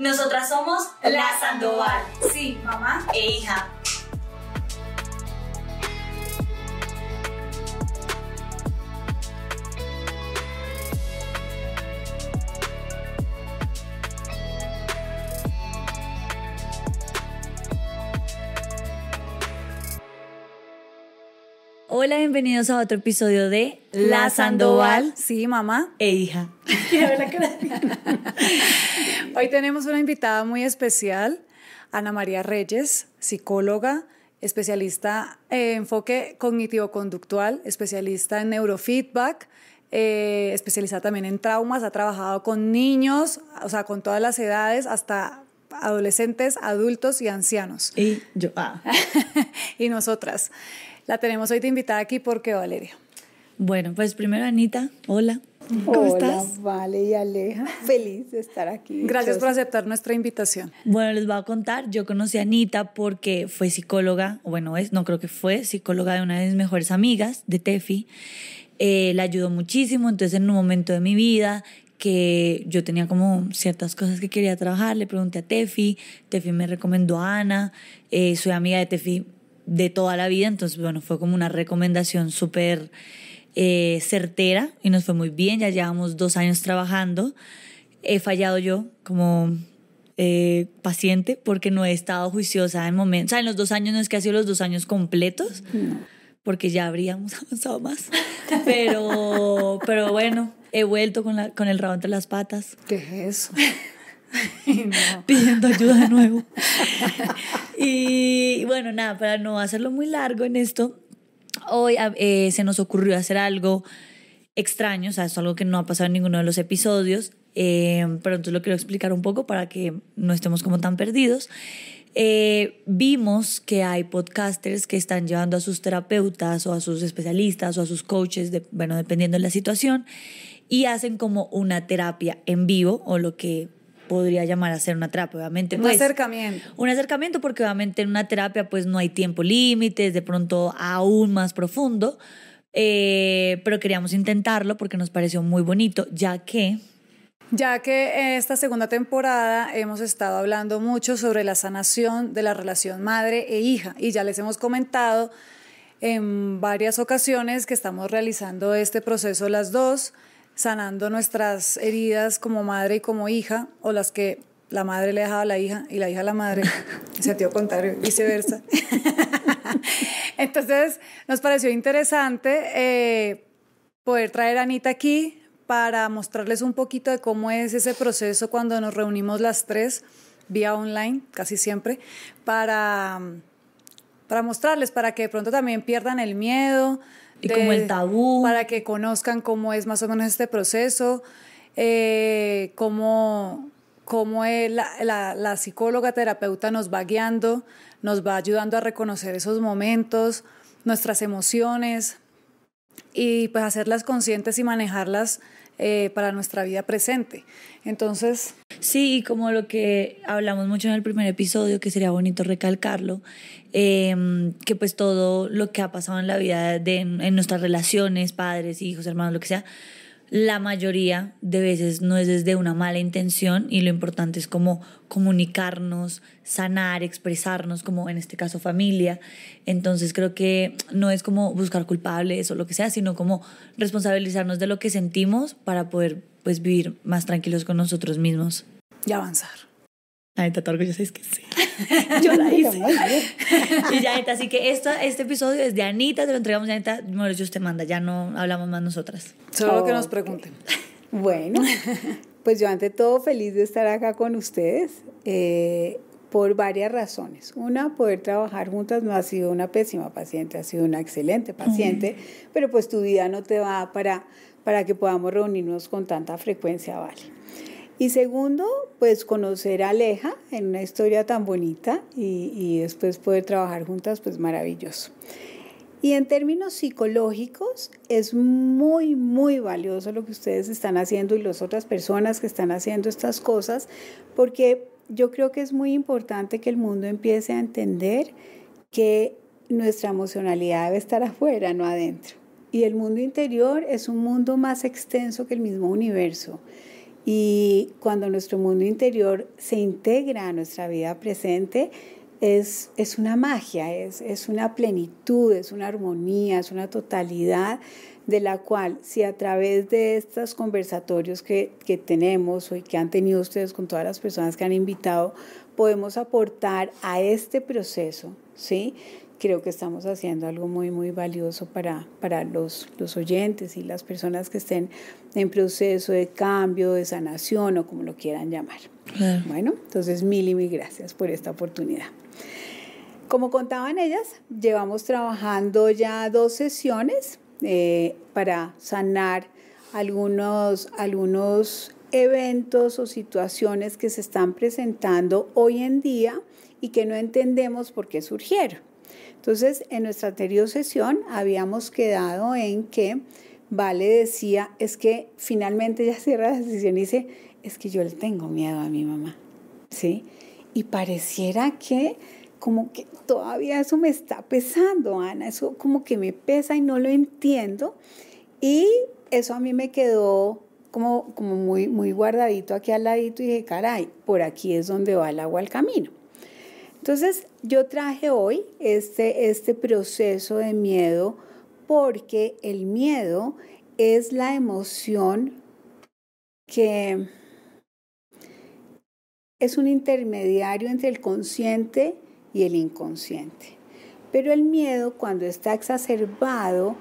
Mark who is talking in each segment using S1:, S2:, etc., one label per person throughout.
S1: Nosotras somos La Sandoval. Sí, mamá e hija. Hola, bienvenidos a otro episodio de La Sandoval.
S2: Sí, mamá. E hija. Hoy tenemos una invitada muy especial, Ana María Reyes, psicóloga, especialista en enfoque cognitivo-conductual, especialista en neurofeedback, especialista eh, especializada también en traumas, ha trabajado con niños, o sea, con todas las edades, hasta adolescentes, adultos y ancianos. Y yo, ah. y nosotras. La tenemos hoy de invitada aquí porque, Valeria,
S1: bueno, pues primero Anita, hola. ¿Cómo estás?
S2: Vale y Aleja, feliz de estar aquí. Gracias por aceptar nuestra invitación.
S1: Bueno, les voy a contar, yo conocí a Anita porque fue psicóloga, bueno, es, no creo que fue psicóloga de una de mis mejores amigas, de Tefi. Eh, la ayudó muchísimo, entonces en un momento de mi vida que yo tenía como ciertas cosas que quería trabajar, le pregunté a Tefi, Tefi me recomendó a Ana, eh, soy amiga de Tefi de toda la vida, entonces bueno, fue como una recomendación súper... Eh, certera y nos fue muy bien, ya llevamos dos años trabajando. He fallado yo como eh, paciente porque no he estado juiciosa en momentos, o sea, en los dos años no es que ha sido los dos años completos. porque ya habríamos avanzado más. Pero, pero bueno, he vuelto con, la, con el rabo entre las patas. ¿Qué es eso? pidiendo ayuda de nuevo. y bueno, nada, para no hacerlo muy largo en esto, hoy ah, eh, se nos ocurrió hacer algo extraño, o sea, es algo que no ha pasado en ninguno de los episodios, eh, pero entonces lo quiero explicar un poco para que no estemos como tan perdidos. Eh, vimos que hay podcasters que están llevando a sus terapeutas o a sus especialistas o a sus coaches, bueno, dependiendo de la situación, y hacen como una terapia en vivo o lo que podría llamar a ser una terapia, obviamente. Un pues, acercamiento. Un acercamiento porque obviamente en una terapia pues no hay tiempo límite, es de pronto aún más profundo, eh, pero queríamos intentarlo porque nos pareció muy bonito, ya que
S2: ya que esta segunda temporada hemos estado hablando mucho sobre la sanación de la relación madre e hija y ya les hemos comentado en varias ocasiones que estamos realizando este proceso las dos sanando nuestras heridas como madre y como hija, o las que la madre le dejaba a la hija y la hija a la madre, en sentido contrario, viceversa. Entonces, nos pareció interesante eh, poder traer a Anita aquí para mostrarles un poquito de cómo es ese proceso cuando nos reunimos las tres vía online, casi siempre, para, para mostrarles, para que de pronto también pierdan el miedo, y como el tabú. Para que conozcan cómo es más o menos este proceso, eh, cómo, cómo eh, la, psicóloga terapeuta nos va guiando, nos va ayudando a reconocer esos momentos, nuestras emociones y pues hacerlas conscientes y manejarlas eh, para nuestra vida
S1: presente. Entonces... Sí, como lo que hablamos mucho en el primer episodio, que sería bonito recalcarlo, em, que pues todo lo que ha pasado en la vida, de, en, en nuestras relaciones, padres, hijos, hermanos, lo que sea, la mayoría de veces no es desde una mala intención y lo importante es como comunicarnos, sanar, expresarnos, como en este caso familia. Entonces creo que no es como buscar culpables o lo que sea, sino como responsabilizarnos de lo que sentimos para poder pues vivir más tranquilos con nosotros mismos. Y avanzar. Anita, neta, todo sé es que sí. Yo la hice. ya, así que este episodio es de Anita, te lo entregamos Anita. neta. yo te manda, ya no hablamos más nosotras. Solo que oh. nos pregunten. Bueno,
S3: pues yo ante todo feliz de estar acá con ustedes eh, por varias razones. Una, poder trabajar juntas no ha sido una pésima paciente, ha sido una excelente paciente, pero pues tu vida no te va para, para que podamos reunirnos con tanta frecuencia, ¿vale? Y segundo, pues conocer a Aleja en una historia tan bonita y, y después poder trabajar juntas, pues maravilloso. Y en términos psicológicos, es muy, muy valioso lo que ustedes están haciendo y las otras personas que están haciendo estas cosas, porque yo creo que es muy importante que el mundo empiece a entender que nuestra emocionalidad debe estar afuera, no adentro. Y el mundo interior es un mundo más extenso que el mismo universo. Y cuando nuestro mundo interior se integra a nuestra vida presente, es, es una magia, es, es una plenitud, es una armonía, es una totalidad de la cual si a través de estos conversatorios que, tenemos y que han tenido ustedes con todas las personas que han invitado, podemos aportar a este proceso, ¿sí? creo que estamos haciendo algo muy, muy valioso para, para los, oyentes y las personas que estén en proceso de cambio, de sanación o como lo quieran llamar. Bueno, entonces mil y mil gracias por esta oportunidad. Como contaban ellas, llevamos trabajando ya dos sesiones eh, para sanar algunos, algunos eventos o situaciones que se están presentando hoy en día y que no entendemos por qué surgieron. Entonces, en nuestra anterior sesión habíamos quedado en que Vale decía, es que finalmente ella cierra la sesión y dice, es que yo le tengo miedo a mi mamá, ¿sí? Y pareciera que como que todavía eso me está pesando, Ana, eso como que me pesa y no lo entiendo. Y eso a mí me quedó como, como muy, muy guardadito aquí al ladito y dije, caray, por aquí es donde va el agua al camino. Entonces, yo traje hoy este, este, proceso de miedo porque el miedo es la emoción que es un intermediario entre el consciente y el inconsciente. Pero el miedo, cuando está exacerbado,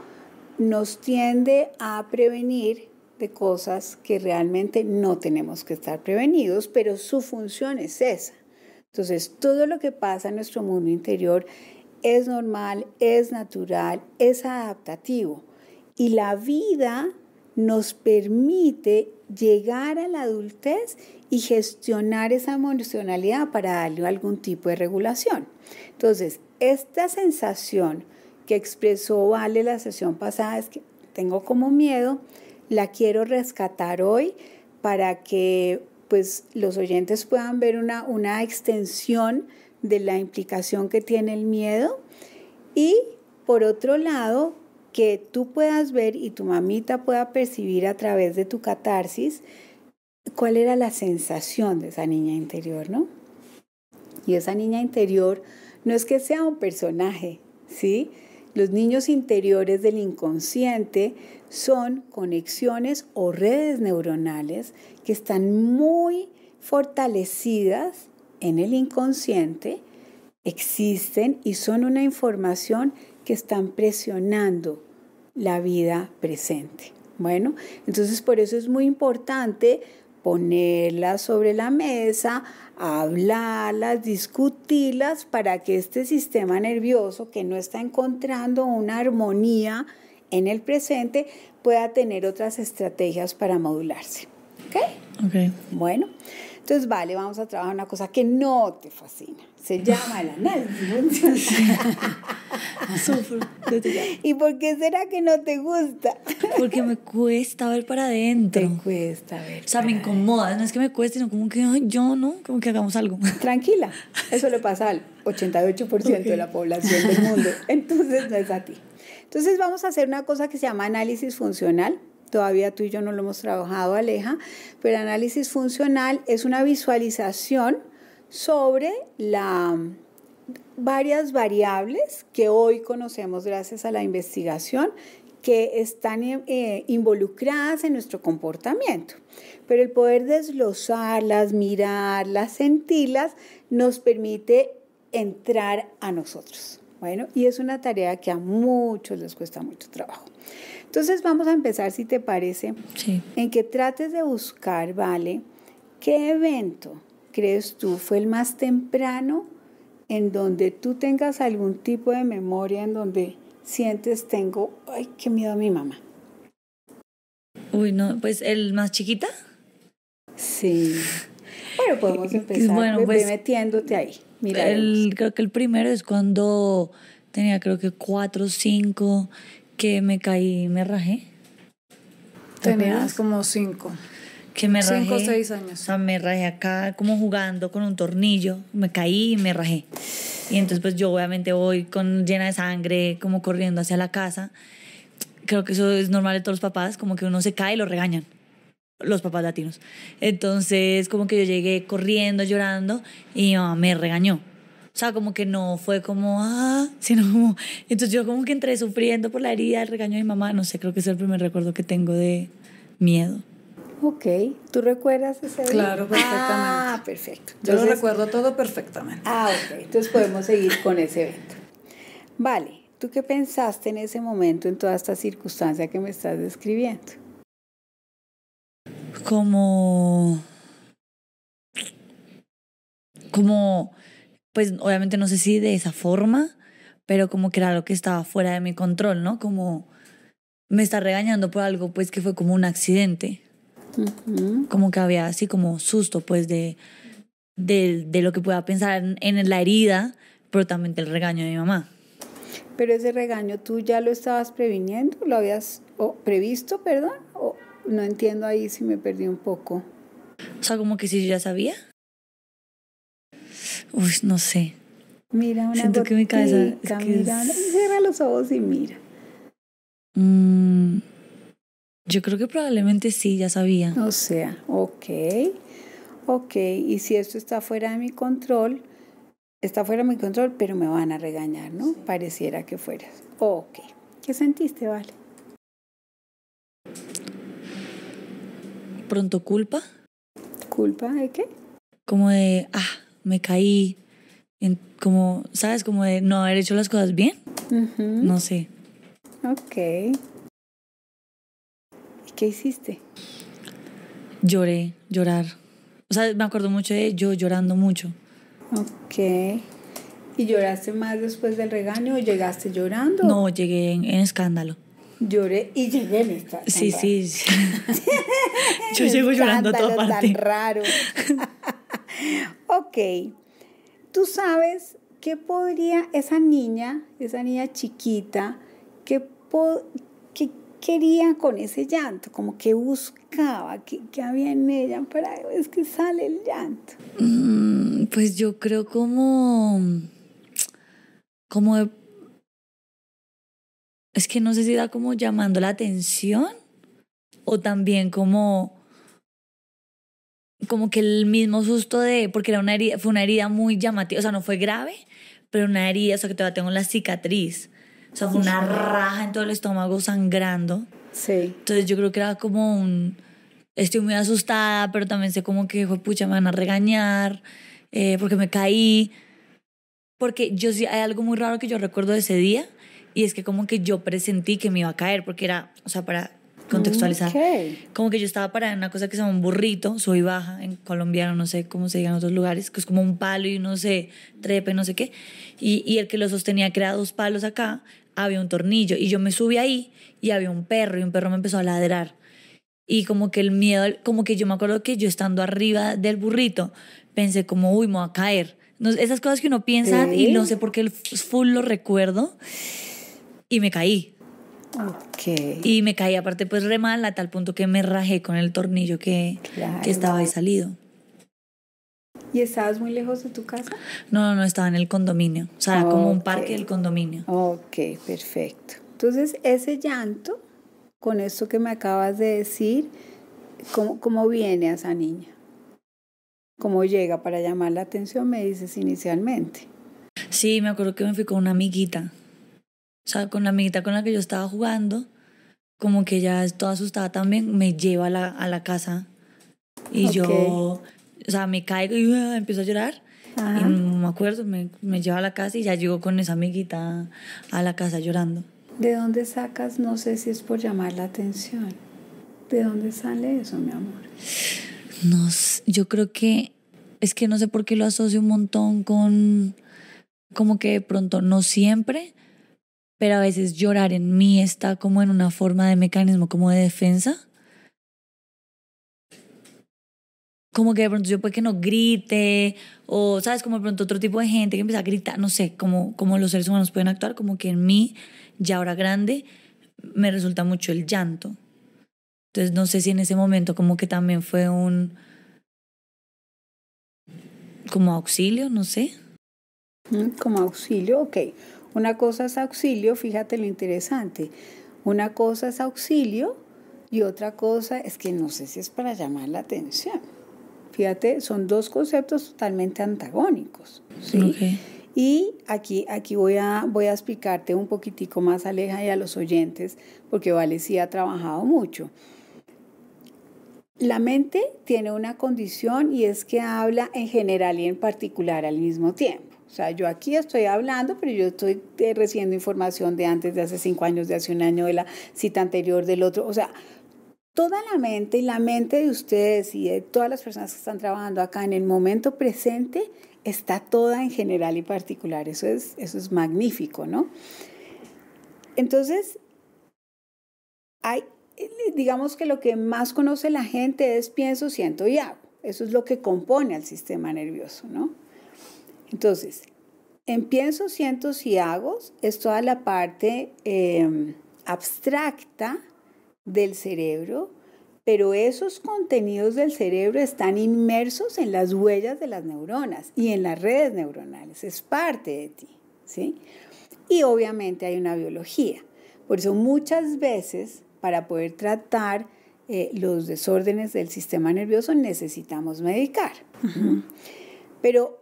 S3: nos tiende a prevenir de cosas que realmente no tenemos que estar prevenidos, pero su función es esa. Entonces, todo lo que pasa en nuestro mundo interior es normal, es natural, es adaptativo. Y la vida nos permite llegar a la adultez y gestionar esa emocionalidad para darle algún tipo de regulación. Entonces, esta sensación que expresó Vale la sesión pasada es que tengo como miedo, la quiero rescatar hoy para que pues los oyentes puedan ver una, extensión de la implicación que tiene el miedo y por otro lado que tú puedas ver y tu mamita pueda percibir a través de tu catarsis cuál era la sensación de esa niña interior, ¿no? Y esa niña interior no es que sea un personaje, ¿sí? Los niños interiores del inconsciente son conexiones o redes neuronales que están muy fortalecidas en el inconsciente, existen y son una información que están presionando la vida presente. Bueno, entonces por eso es muy importante ponerlas sobre la mesa, hablarlas, discutirlas para que este sistema nervioso que no está encontrando una armonía en el presente pueda tener otras estrategias para modularse. ¿Ok? Bueno, entonces vale, vamos a trabajar una cosa que no te fascina. Se llama el análisis. Sufro. ¿Y por qué será
S1: que no te gusta? Porque me cuesta ver para adentro. Me cuesta ver. O sea, me incomoda. No es que me cueste, sino como que yo no, como que hagamos algo. Tranquila. Eso le pasa al
S3: 88% de la población del mundo. Entonces no es a ti. Entonces vamos a hacer una cosa que se llama análisis funcional todavía tú y yo no lo hemos trabajado, Aleja, pero análisis funcional es una visualización sobre la, varias variables que hoy conocemos gracias a la investigación que están eh, involucradas en nuestro comportamiento. Pero el poder desglosarlas, mirarlas, sentirlas, nos permite entrar a nosotros. Bueno, y es una tarea que a muchos les cuesta mucho trabajo. Entonces vamos a empezar, si te parece, en que trates de buscar, ¿vale? ¿Qué evento crees tú fue el más temprano en donde tú tengas algún tipo de memoria, en donde sientes, tengo, ay,
S1: qué miedo a mi mamá? Uy, no, pues el más chiquita. Sí. Bueno, podemos empezar bueno, pues,
S3: metiéndote ahí. Mira,
S1: creo que el primero es cuando tenía creo que cuatro o cinco que me caí, me rajé. Tenías como cinco. Que me cinco, rajé. Cinco o seis años. O sea, me rajé acá como jugando con un tornillo. Me caí y me rajé. Y entonces pues yo obviamente voy con llena de sangre, como corriendo hacia la casa. Creo que eso es normal de todos los papás, como que uno se cae y lo regañan los papás latinos. Entonces, como que yo llegué corriendo, llorando, y mi mamá me regañó. O sea, como que no fue como, ah, sino como. Entonces yo como que entré sufriendo por la herida, el regaño de mi mamá. No sé, creo que es el primer recuerdo que tengo de miedo. Ok, ¿tú
S3: recuerdas ese día? Claro, perfectamente. Ah,
S1: perfecto. yo lo
S3: recuerdo todo
S1: perfectamente.
S3: Ah, ok, entonces podemos seguir con ese evento. Vale, ¿tú qué pensaste en ese momento, en toda esta circunstancia que me estás describiendo?
S1: Como. Como pues obviamente no sé si de esa forma, pero como que era algo que estaba fuera de mi control, ¿no? Como me está regañando por algo, pues que fue como un accidente. Como que había así como susto, pues, de, de, lo que pueda pensar en, la herida, pero también del regaño de mi mamá.
S3: Pero ese regaño tú ya lo estabas previniendo, lo habías previsto, perdón, o no entiendo ahí si me perdí un poco.
S1: O sea, como que si yo ya sabía. Uy, no sé. Mira una Siento que mi cabeza... Es que mira, Cierra los ojos y mira. Mm, yo creo que probablemente sí, ya sabía. O sea, ok.
S3: Ok, y si esto está fuera de mi control, está fuera de mi control, pero me van a regañar, ¿no? Pareciera que fuera. Ok. ¿Qué sentiste, Vale?
S1: ¿Pronto culpa? ¿Culpa de qué? Como de, ah, me caí, en como, ¿sabes? Como de no haber hecho las cosas bien. No sé. Ok. ¿Y qué hiciste? Lloré, llorar. O sea, me acuerdo mucho de yo llorando mucho. Ok.
S3: ¿Y lloraste más después del regaño o llegaste llorando? No,
S1: llegué en, escándalo.
S3: Lloré y llegué en escándalo. Sí, sí.
S1: yo llego llorando a toda parte.
S3: tan raro. ok, tú sabes qué podría esa niña, esa niña chiquita, qué, quería con ese llanto, como que buscaba, qué, había en ella
S1: pero es que sale el llanto. Mm, pues yo creo como, como es que no sé si da como llamando la atención o también como como que el mismo susto de, porque era una herida, fue una herida muy llamativa, o sea, no fue grave, pero una herida, o sea, que todavía tengo la cicatriz. O sea, una raja en todo el estómago sangrando. Sí. Entonces yo creo que era como un, estoy muy asustada, pero también sé como que, pucha, me van a regañar, eh, porque me caí. Porque yo sí, hay algo muy raro que yo recuerdo de ese día, y es que como que yo presentí que me iba a caer, porque era, o sea, para contextualizar. Como que yo estaba parada en una cosa que se llama un burrito, soy baja en colombiano, no sé cómo se diga en otros lugares, que es como un palo y no sé, trepe, no sé qué. Y, y el que lo sostenía, crea dos palos acá, había un tornillo. Y yo me subí ahí y había un perro y un perro me empezó a ladrar. Y como que el miedo, como que yo me acuerdo que yo estando arriba del burrito, pensé como, uy, me voy a caer. esas cosas que uno piensa y no sé por qué el full lo recuerdo y me caí. Okay. Y me caí aparte pues re mal a tal punto que me rajé con el tornillo que, estaba ahí salido.
S3: ¿Y estabas muy lejos de tu casa?
S1: No, no, estaba en el condominio. O sea, como un parque del condominio. Ok, perfecto.
S3: Entonces, ese llanto, con esto que me acabas de decir, ¿cómo, cómo viene a esa niña? ¿Cómo llega para llamar la atención? Me dices inicialmente.
S1: Sí, me acuerdo que me fui con una amiguita o sea, con la amiguita con la que yo estaba jugando, como que ya toda asustada también, me lleva a la, a la casa. Y yo, o sea, me caigo y ah, empiezo a llorar. Y no me acuerdo, me, me lleva a la casa y ya llego con esa amiguita a la casa llorando.
S3: ¿De dónde sacas? No sé si es por llamar la atención. ¿De dónde sale eso, mi amor?
S1: No, yo creo que es que no sé por qué lo asocio un montón con como que de pronto no siempre, pero a veces llorar en mí está como en una forma de mecanismo como de defensa. Como que de pronto yo puede que no grite, o sabes, como de pronto otro tipo de gente que empieza a gritar, no sé, como, como los seres humanos pueden actuar, como que en mí, ya ahora grande, me resulta mucho el llanto. Entonces no sé si en ese momento como que también fue un como auxilio, no sé. Mm,
S3: como auxilio, ok. Una cosa es auxilio, fíjate lo interesante. Una cosa es auxilio y otra cosa es que no sé si es para llamar la atención. Fíjate, son dos conceptos totalmente antagónicos. Y aquí, aquí voy, a, voy a explicarte un poquitico más, Aleja, y a los oyentes, porque Vale sí ha trabajado mucho. La mente tiene una condición y es que habla en general y en particular al mismo tiempo. O sea, yo aquí estoy hablando, pero yo estoy eh, recibiendo información de antes, de hace cinco años, de hace un año, de la cita anterior, del otro. O sea, toda la mente y la mente de ustedes y de todas las personas que están trabajando acá en el momento presente está toda en general y particular. Eso es, magnífico, ¿no? Entonces, hay, eh, digamos que lo que más conoce la gente es pienso, siento y hago. Eso es lo que compone al sistema nervioso, ¿no? Entonces, en pienso, siento y hago es toda la parte em, abstracta del cerebro, pero esos contenidos del cerebro están inmersos en las huellas de las neuronas y en las redes neuronales, es parte de ti, ¿sí? Y obviamente hay una biología. Por eso muchas veces para poder tratar eh, los desórdenes del sistema nervioso necesitamos medicar. Pero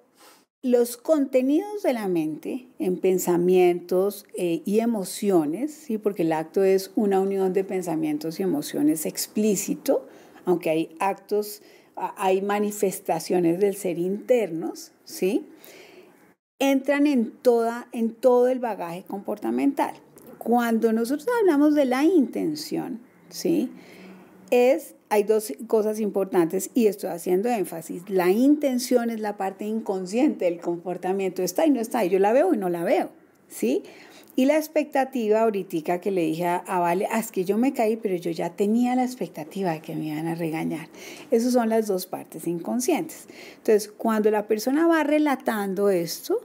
S3: los contenidos de la mente en pensamientos eh, y emociones, ¿sí? porque el acto es una unión de pensamientos y emociones explícito, aunque hay actos, hay manifestaciones del ser internos, ¿sí? entran en, en todo el bagaje comportamental. Cuando nosotros hablamos de la intención, ¿sí? es, hay dos cosas importantes y estoy haciendo énfasis. La intención es la parte inconsciente del comportamiento. Está y no está, y yo la veo y no la veo, ¿sí? Y la expectativa ahorita que le dije a, Vale, ah, es que yo me caí, pero yo ya tenía la expectativa de que me iban a regañar. Esas son las dos partes inconscientes. Entonces, cuando la persona va relatando esto,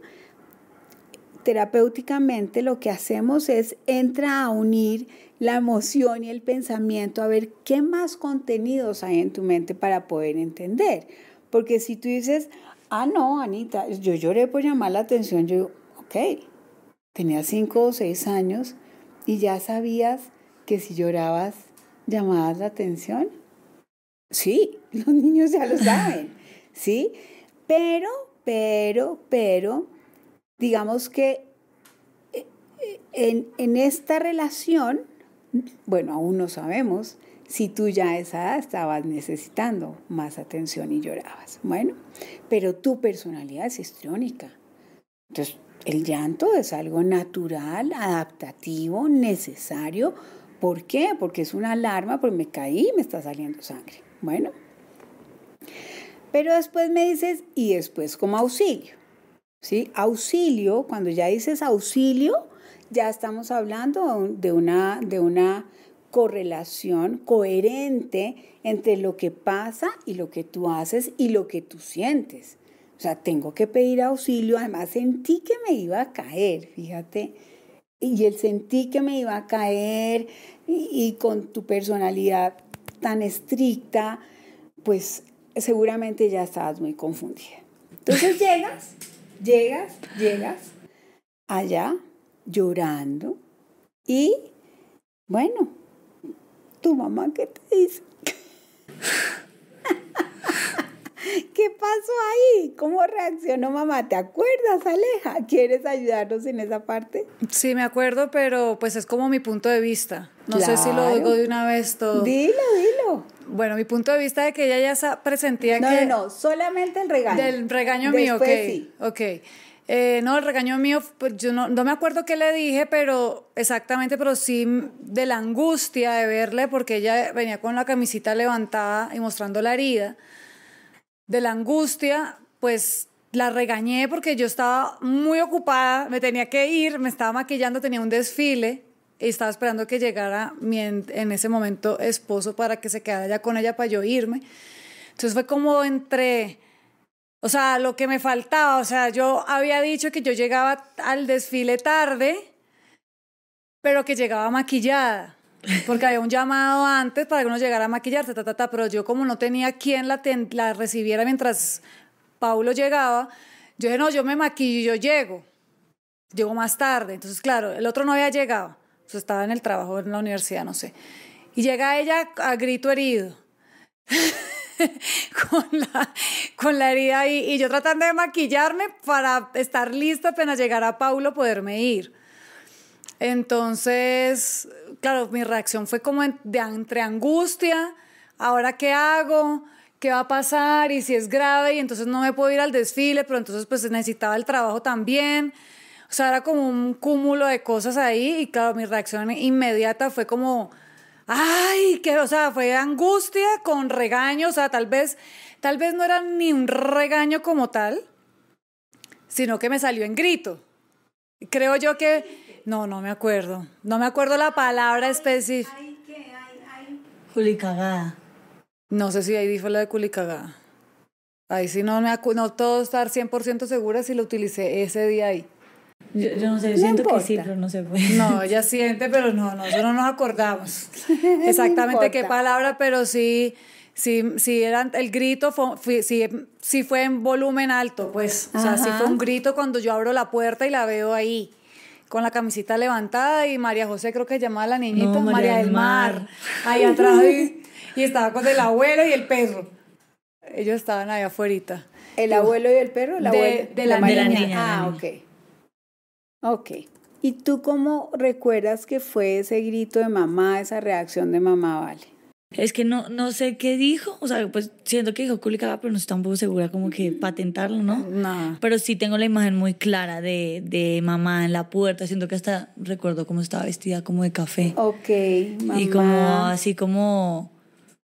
S3: terapéuticamente lo que hacemos es entra a unir la emoción y el pensamiento a ver qué más contenidos hay en tu mente para poder entender. Porque si tú dices, ah, no, Anita, yo lloré por llamar la atención, yo digo, ok, tenía cinco o seis años y ya sabías que si llorabas llamabas la atención. Sí, los niños ya lo saben, ¿sí? Pero, pero, pero, digamos que eh, eh, en, esta relación, bueno, aún no sabemos si tú ya a esa edad estabas necesitando más atención y llorabas. Bueno, pero tu personalidad es histriónica. Entonces, el llanto es algo natural, adaptativo, necesario. ¿Por qué? Porque es una alarma, porque me caí y me está saliendo sangre. Bueno, pero después me dices, y después como auxilio. ¿sí? Auxilio, cuando ya dices auxilio, ya estamos hablando de una, de una correlación coherente entre lo que pasa y lo que tú haces y lo que tú sientes. O sea, tengo que pedir auxilio, además sentí que me iba a caer, fíjate. Y el sentí que me iba a caer y, y con tu personalidad tan estricta, pues seguramente ya estabas muy confundida.
S4: Entonces llegas
S3: llegas, llegas allá llorando y bueno, tu mamá qué te dice? ¿Qué pasó ahí? ¿Cómo reaccionó mamá? ¿Te acuerdas, Aleja?
S2: ¿Quieres ayudarnos en esa parte? Sí, me acuerdo, pero pues es como mi punto de vista. No sé si lo digo de una vez todo. Dilo, bueno, mi punto de vista es que ella ya se presentía no, que... No, no, solamente el regaño. Del regaño mío, ok. okay. Eh, no, el regaño mío, pues, yo no, no, me acuerdo qué le dije, pero exactamente, pero sí de la angustia de verle, porque ella venía con la camisita levantada y mostrando la herida. De la angustia, pues la regañé porque yo estaba muy ocupada, me tenía que ir, me estaba maquillando, tenía un desfile estaba esperando que llegara mi en, ese momento esposo para que se quedara ya con ella para yo irme. Entonces fue como entre, o sea, lo que me faltaba, o sea, yo había dicho que yo llegaba al desfile tarde, pero que llegaba maquillada. Porque había un llamado antes para que uno llegara a maquillarse, ta, ta, ta, pero yo como no tenía quien la, la recibiera mientras Paulo llegaba, yo dije, no, yo me maquillo y yo llego. Llego más tarde. Entonces, claro, el otro no había llegado. Pues, estaba en el trabajo, en la universidad, no sé. Y llega ella a grito herido. con, la, herida y, y yo tratando de maquillarme para estar lista apenas llegar a Paulo poderme ir. Entonces, claro, mi reacción fue como de entre angustia, ahora qué hago, qué va a pasar y si es grave y entonces no me puedo ir al desfile, pero entonces pues necesitaba el trabajo también. O sea, era como un cúmulo de cosas ahí y claro, mi reacción inmediata fue como, ay, que, o sea, fue angustia con regaño, o sea, tal vez, tal vez no era ni un regaño como tal, sino que me salió en grito. Creo yo que, no, no me acuerdo, no me acuerdo la palabra específica. Culicagada. No sé si ahí dijo la de culicagada. Ahí sí no me acuerdo. no puedo estar 100% segura si lo utilicé ese día ahí. Yo, no sé, siento que sí, pero no se No, ella siente, pero no, nosotros nos acordamos exactamente qué palabra, pero sí, sí, sí eran, el grito si sí, fue en volumen alto, pues. O sea, sí fue un grito cuando yo abro la puerta y la veo ahí, con la camisita levantada y María José, creo que llamaba a la niñita, María, del Mar, ahí atrás y, estaba con el abuelo y el perro. Ellos estaban ahí afuera. ¿El abuelo y el perro? ¿La de, de, la, niña. niña. Ah, ok.
S3: Ok. ¿Y tú cómo recuerdas que fue ese grito de mamá, esa reacción de mamá, vale?
S1: Es que no, no sé qué dijo, o sea, pues siento que dijo culicaba, pero no estoy poco segura como que mm. patentarlo, ¿no? Nada. Pero sí tengo la imagen muy clara de, de mamá en la puerta, siento que hasta recuerdo cómo estaba vestida como de café. Ok,
S3: mamá. Y como así
S1: como,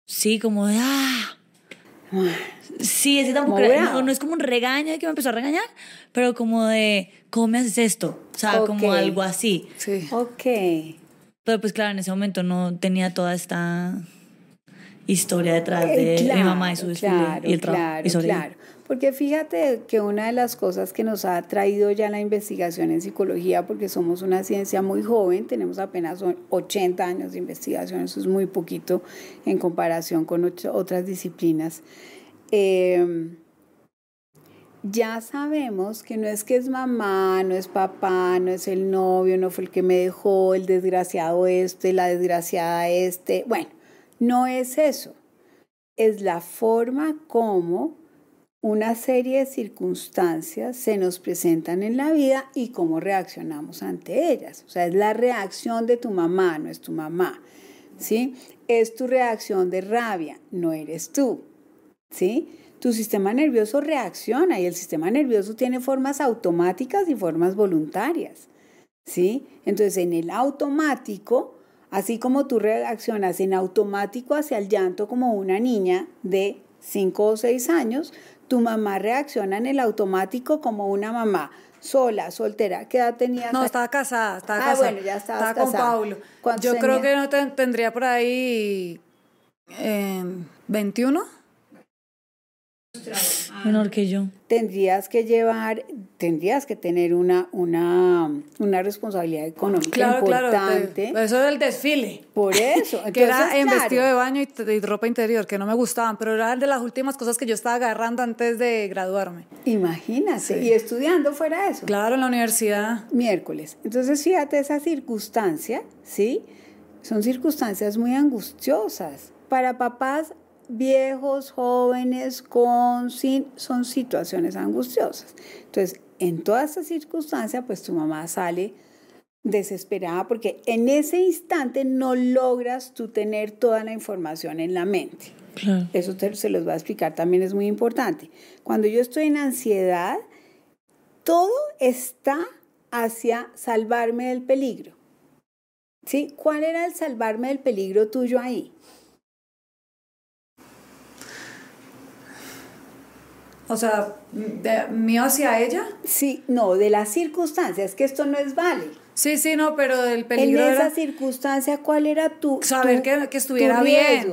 S1: sí, como de, ah. Sí, ese tampoco era, no, es como un regaño de que me empezó a regañar, pero como de, ¿cómo me haces esto? O sea, como algo así. Sí. Ok. Pero pues claro, en ese momento no tenía toda esta historia detrás eh, de mi mamá y su claro, y el trabajo. sobre claro.
S3: Porque fíjate que una de las cosas que nos ha traído ya la investigación en psicología, porque somos una ciencia muy joven, tenemos apenas 80 años de investigación, eso es muy poquito en comparación con otras disciplinas. Em, ya sabemos que no es que es mamá, no es papá, no es el novio, no fue el que me dejó, el desgraciado este, la desgraciada este. Bueno, no es eso. Es la forma como una serie de circunstancias se nos presentan en la vida y cómo reaccionamos ante ellas. O sea, es la reacción de tu mamá, no es tu mamá. ¿Sí? Es tu reacción de rabia, no eres tú. ¿sí? Tu sistema nervioso reacciona y el sistema nervioso tiene formas automáticas y formas voluntarias, ¿sí? Entonces, en el automático, así como tú reaccionas en automático hacia el llanto como una niña de 5 o 6 años, tu mamá reacciona en el automático como una mamá sola, soltera. que edad tenía No, estaba casada, estaba ah, bueno, con Paulo. Yo creo que
S2: no tendría por ahí eh, 21.
S1: Ah, menor que yo.
S3: Tendrías que llevar, tendrías que tener una, una, una responsabilidad económica importante. Claro,
S2: eso era el desfile. Por
S3: eso. que era en vestido de baño
S2: y, ropa interior, que no me gustaban, pero era de las últimas cosas que yo estaba agarrando antes de graduarme.
S3: Imagínate, y
S2: estudiando fuera eso. Claro, en la universidad.
S3: Miércoles. Entonces, fíjate esa circunstancia, ¿sí? Son circunstancias muy angustiosas para papás viejos, jóvenes, con, sin, son situaciones angustiosas. Entonces, en todas estas circunstancias pues tu mamá sale desesperada porque en ese instante no logras tú tener toda la información en la mente. Eso se los va a explicar, también es muy importante. Cuando yo estoy en ansiedad, todo está hacia salvarme del peligro. ¿Sí? ¿Cuál era el salvarme del peligro tuyo ahí? O sea, ¿mío hacia ella? Sí, no, de las circunstancias, que esto no es vale. Sí, sí, no, pero del peligro. En esa
S2: circunstancia, ¿cuál era tu. Saber que, que, estuviera bien.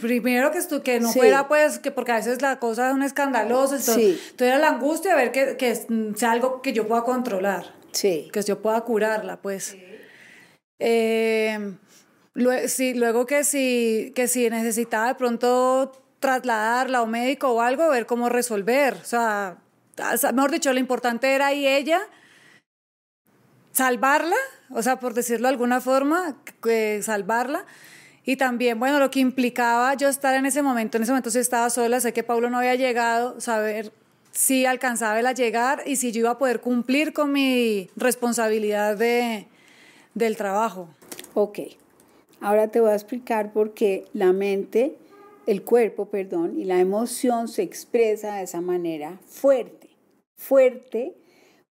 S2: primero que, que no fuera, pues, que porque a veces la cosa es un escandaloso Entonces, sí. era la angustia de ver que, que, mm, sea algo que yo pueda controlar. Sí. Que yo pueda curarla, pues. Sí. Eh, luego, que si, que si necesitaba de pronto trasladarla o médico o algo, ver cómo resolver. O sea, mejor dicho, lo importante era y ella salvarla, o sea, por decirlo de alguna forma, salvarla. Y también, bueno, lo que implicaba yo estar en ese momento, en ese momento sí estaba sola, sé que Pablo no había llegado, saber si alcanzaba él a llegar y si yo iba a poder cumplir con mi responsabilidad de, del trabajo. Ok,
S3: ahora te voy a explicar por qué la mente el cuerpo, perdón, y la emoción se expresa de esa manera fuerte, fuerte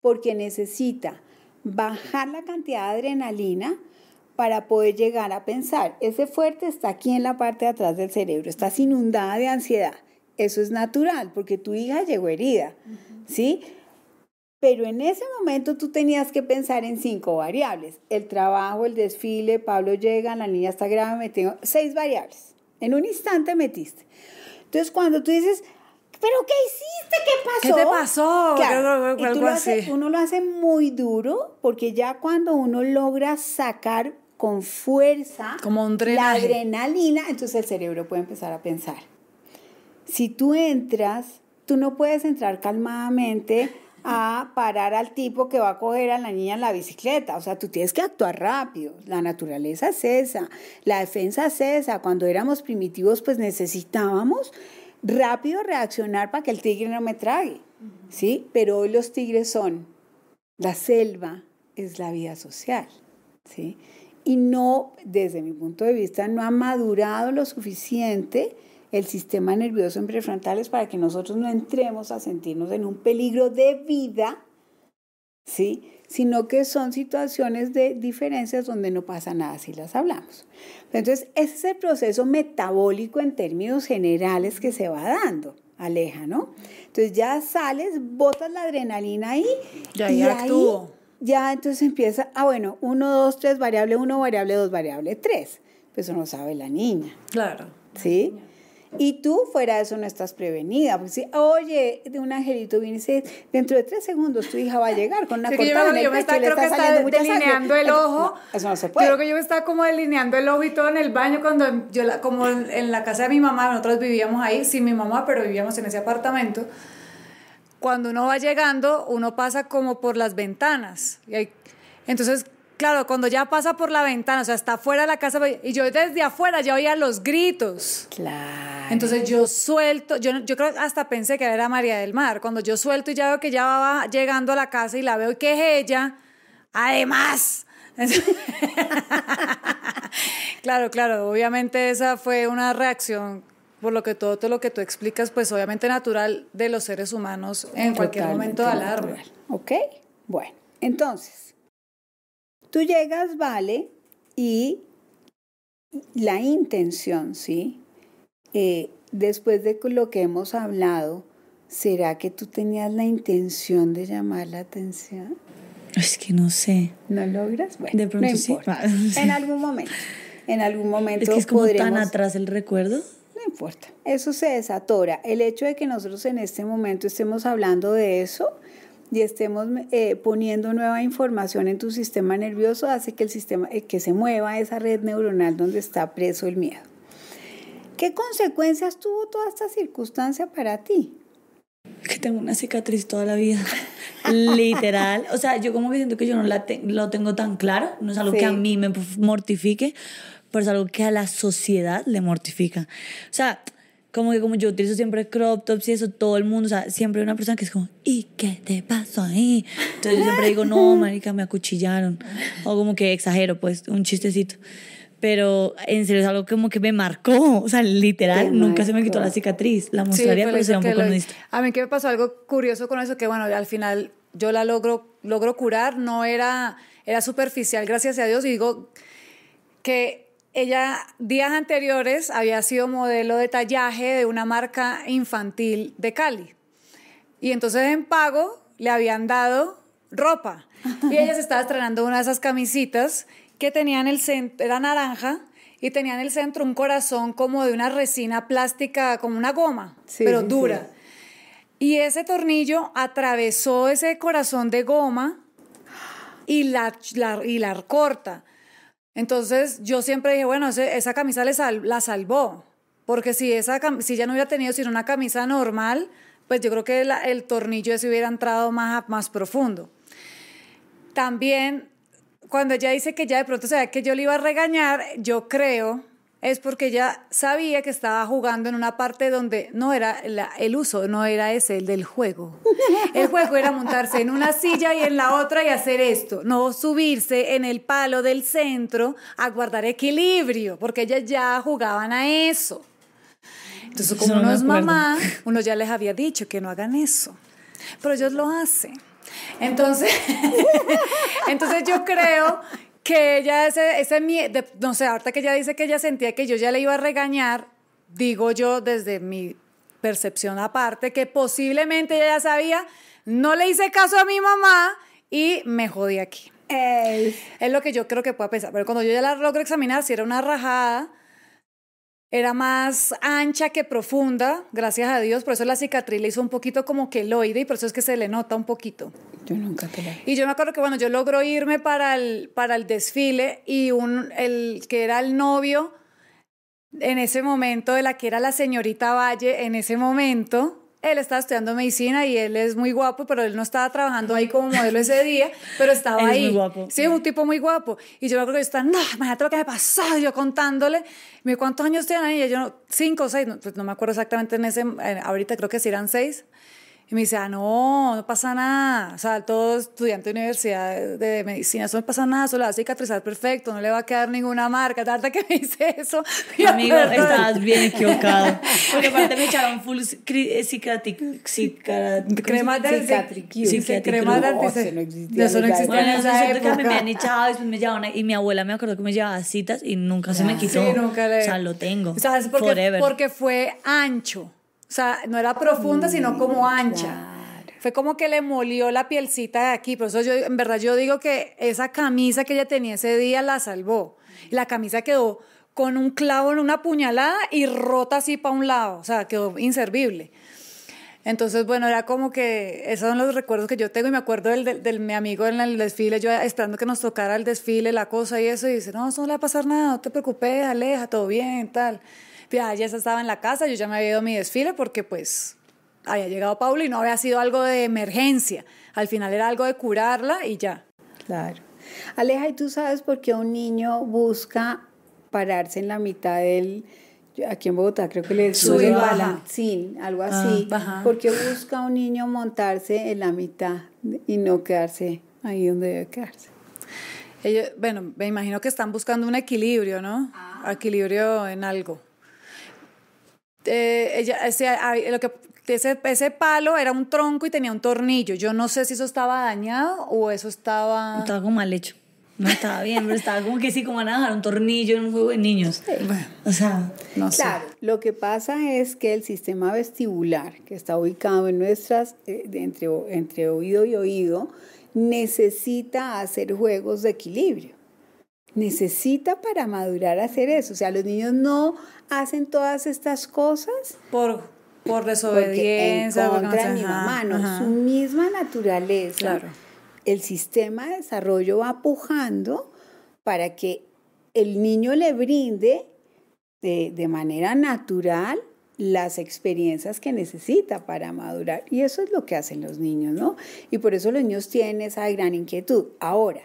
S3: porque necesita bajar la cantidad de adrenalina para poder llegar a pensar. Ese fuerte está aquí en la parte de atrás del cerebro, estás inundada de ansiedad. Eso es natural porque tu hija llegó herida, ¿sí? Pero en ese momento tú tenías que pensar en cinco variables. El trabajo, el desfile, Pablo llega, la niña está grave, me tengo seis variables. En un instante metiste. Entonces, cuando tú dices, ¿pero qué hiciste? ¿Qué pasó? ¿Qué te pasó? uno lo hace muy duro porque ya cuando uno logra sacar con fuerza la adrenalina, entonces el cerebro puede empezar a pensar. Si tú entras, tú no puedes entrar calmadamente a parar al tipo que va a coger a la niña en la bicicleta. O sea, tú tienes que actuar rápido. La naturaleza cesa, la defensa cesa. Cuando éramos primitivos, pues necesitábamos rápido reaccionar para que el tigre no me trague. ¿sí? Pero hoy los tigres son, la selva es la vida social. ¿sí? Y no, desde mi punto de vista, no ha madurado lo suficiente el sistema nervioso en es para que nosotros no entremos a sentirnos en un peligro de vida, ¿sí? sino que son situaciones de diferencias donde no pasa nada si las hablamos. Entonces, ese es el proceso metabólico en términos generales que se va dando. Aleja, ¿no? Entonces ya sales, botas la adrenalina ahí. Ya, y ya actúo. ya entonces empieza, ah, bueno, uno, dos, tres, variable uno, variable dos, variable tres. Pues eso no sabe la niña. Claro. ¿Sí? y tú fuera de eso no estás prevenida. Porque si, oye, de un angelito viene y dentro de tres segundos tu hija va a llegar con una cortada yo, me, yo me delineando el ojo. eso no se puede. Creo
S2: que yo me estaba como delineando el ojo y todo en el baño cuando em, yo, la, como en la casa de mi mamá, nosotros vivíamos ahí, sin mi mamá, pero vivíamos en ese apartamento. Cuando uno va llegando, uno pasa como por las ventanas. Y hay, entonces Claro, cuando ya pasa por la ventana, o sea, está afuera de la casa y yo desde afuera ya oía los gritos. Claro. Entonces yo suelto, yo, yo creo hasta pensé que era María del Mar. Cuando yo suelto y ya veo que ya va llegando a la casa y la veo y que es ella, además. claro, claro, obviamente esa fue una reacción por lo que todo, lo que tú explicas, pues obviamente natural de los seres humanos en cualquier momento de alarma.
S3: Ok, bueno, entonces, Tú llegas, vale, y la intención, ¿sí? Eh, después de lo que hemos hablado, ¿será que tú tenías la intención de llamar la atención?
S1: Es que no sé.
S3: ¿No logras? Bueno, de pronto sí. En algún momento. En algún
S1: momento. Es que es como tan atrás el recuerdo. No importa.
S3: Eso se desatora. El hecho de que nosotros en este momento estemos hablando de eso y estemos eh, poniendo nueva información en tu sistema nervioso, hace que el sistema eh, que se mueva esa red neuronal donde está preso el miedo. ¿Qué consecuencias tuvo toda esta circunstancia
S1: para ti? Que tengo una cicatriz toda la vida, literal. O sea, yo como que siento que yo no la lo tengo tan claro, no es algo que a mí me mortifique, pero es algo que a la sociedad le mortifica. O sea, como que como yo utilizo siempre crop tops y eso, todo el mundo, o sea, siempre hay una persona que es como, ¿y qué te pasó ahí? Entonces yo siempre digo, no, marica, me acuchillaron. O como que exagero, pues, un chistecito. Pero en serio es algo como que me marcó, o sea, literal, nunca se me quitó la cicatriz. La mostraría, sí, se sería un poco lo...
S2: A mí que me pasó algo curioso con eso, que bueno, al final yo la logro, logro curar, no era, era superficial, gracias a Dios, y digo que ella días anteriores había sido modelo de tallaje de una marca infantil de Cali. Y entonces en pago le habían dado ropa. Y ella se estaba estrenando una de esas camisitas que tenían el centro, era naranja, y tenía en el centro un corazón como de una resina plástica, como una goma, pero dura. Y ese tornillo atravesó ese corazón de goma y y la corta. Entonces yo siempre dije, bueno, esa camisa la salvó, porque si, esa, si ya no hubiera tenido sino una camisa normal, pues yo creo que el tornillo ese hubiera entrado más, más profundo. También, cuando ella dice que ya de pronto se ve que yo le iba a regañar, yo creo es porque ella sabía que estaba jugando en una parte donde no era el uso, no era ese, el del juego. El juego era montarse en una silla y en la otra y hacer esto, no subirse en el palo del centro a guardar equilibrio, porque ellas ya jugaban a eso. Entonces, como es mamá, uno ya les había dicho que no hagan eso, pero ellos lo hacen. Entonces, entonces yo creo que ella, ese, ese no sé, ahorita que ella dice que ella sentía que yo ya le iba a regañar, digo yo desde mi percepción aparte, que posiblemente ella ya sabía, no le hice caso a mi mamá y me jodí aquí. Es lo que yo creo que pueda pensar. Pero cuando yo ya la logro examinar, si era una rajada, era más ancha que profunda, gracias a Dios, por eso la cicatriz le hizo un poquito como queloide y por eso es que se le nota un poquito.
S3: Yo nunca te
S2: Y yo me acuerdo que bueno, yo logro irme para el, para el desfile y un, el que era el novio en ese momento de la que era la señorita Valle en ese momento, él estaba estudiando medicina y él es muy guapo, pero él no estaba trabajando ahí como modelo ese día, pero estaba él ahí. Es muy guapo. Sí, es un tipo muy guapo. Y yo me acuerdo que yo estaba, no, imagínate lo que me pasó, yo contándole. Me ¿cuántos años tienen? Y yo, cinco o seis, no, pues no me acuerdo exactamente en ese, ahorita creo que sí eran seis. Y me dice, ah, no, no pasa nada. O sea, todo estudiante de universidad de medicina, eso no pasa nada, solo va a cicatrizar perfecto, no le va a quedar ninguna marca. trata que
S1: me dice eso. Amigo, estabas bien equivocado. Porque aparte me echaron full eh, cicatric, crema de cicatriz. Crema oh, de Eso no existía. Bueno, eso es que me habían echado, después me y mi abuela me acordó que me llevaba citas y nunca se me ah, quitó. Sí, nunca le... O sea, lo tengo. O sea, porque
S2: fue ancho. O sea, no era profunda, sino como mm, ancha. Fue como que le molió la pielcita de aquí. Por eso yo, en verdad, yo digo que esa camisa que ella tenía ese día la salvó. La camisa quedó con un clavo en una puñalada y rota así para un lado. O sea, quedó inservible. Entonces, bueno, era como que esos son los recuerdos que yo tengo y me acuerdo del, mi amigo en el desfile, yo esperando que nos tocara el desfile, la cosa y eso, y dice, no, eso no le va a pasar nada, no te preocupes, aleja, todo bien, tal ya estaba en la casa, yo ya me había ido a mi desfile porque pues había llegado Paula y no había sido algo de emergencia. Al final era algo de curarla y ya. Claro. Aleja, ¿y tú sabes por qué un niño busca
S3: pararse en la mitad del... Aquí en Bogotá creo que le suben, bala, balancín, algo ah, así. ¿por porque busca un niño montarse en la mitad y no quedarse
S2: ahí donde debe quedarse? Ellos, bueno, me imagino que están buscando un equilibrio, ¿no? Ah. Equilibrio en algo. Eh, ella, ese, lo que, ese, ese, palo era un tronco y tenía un tornillo. Yo no sé si eso estaba dañado o eso
S1: estaba... Estaba como mal hecho. No estaba bien, pero estaba como que sí, como nada, a un tornillo en un juego de niños. Bueno, O sea, no claro,
S3: sé. lo que pasa es que el sistema vestibular que está ubicado en nuestras, eh, entre, entre oído y oído, necesita hacer juegos de equilibrio necesita para madurar hacer eso. O sea, los niños no hacen todas estas cosas
S2: por, por desobediencia. contra de mi mamá, no, su
S3: misma naturaleza. El sistema de desarrollo va pujando para que el niño le brinde de, de manera natural las experiencias que necesita para madurar. Y eso es lo que hacen los niños, ¿no? Y por eso los niños tienen esa gran inquietud. Ahora,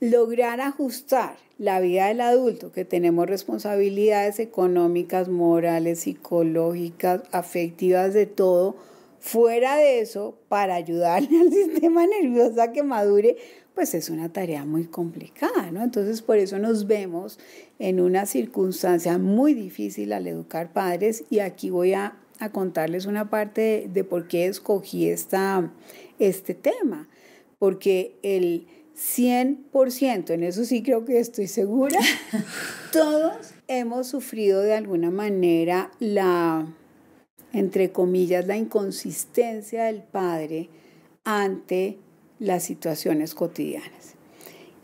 S3: lograr ajustar la vida del adulto, que tenemos responsabilidades económicas, morales, psicológicas, afectivas, de todo, fuera de eso, para ayudarle al sistema nervioso a que madure, pues es una tarea muy complicada, ¿no? Entonces, por eso nos vemos en una circunstancia muy difícil al educar padres y aquí voy a, contarles una parte de, por qué escogí esta, este tema, porque el 100%, en eso sí creo que estoy segura, todos hemos sufrido de alguna manera la, entre comillas, la inconsistencia del padre ante las situaciones cotidianas.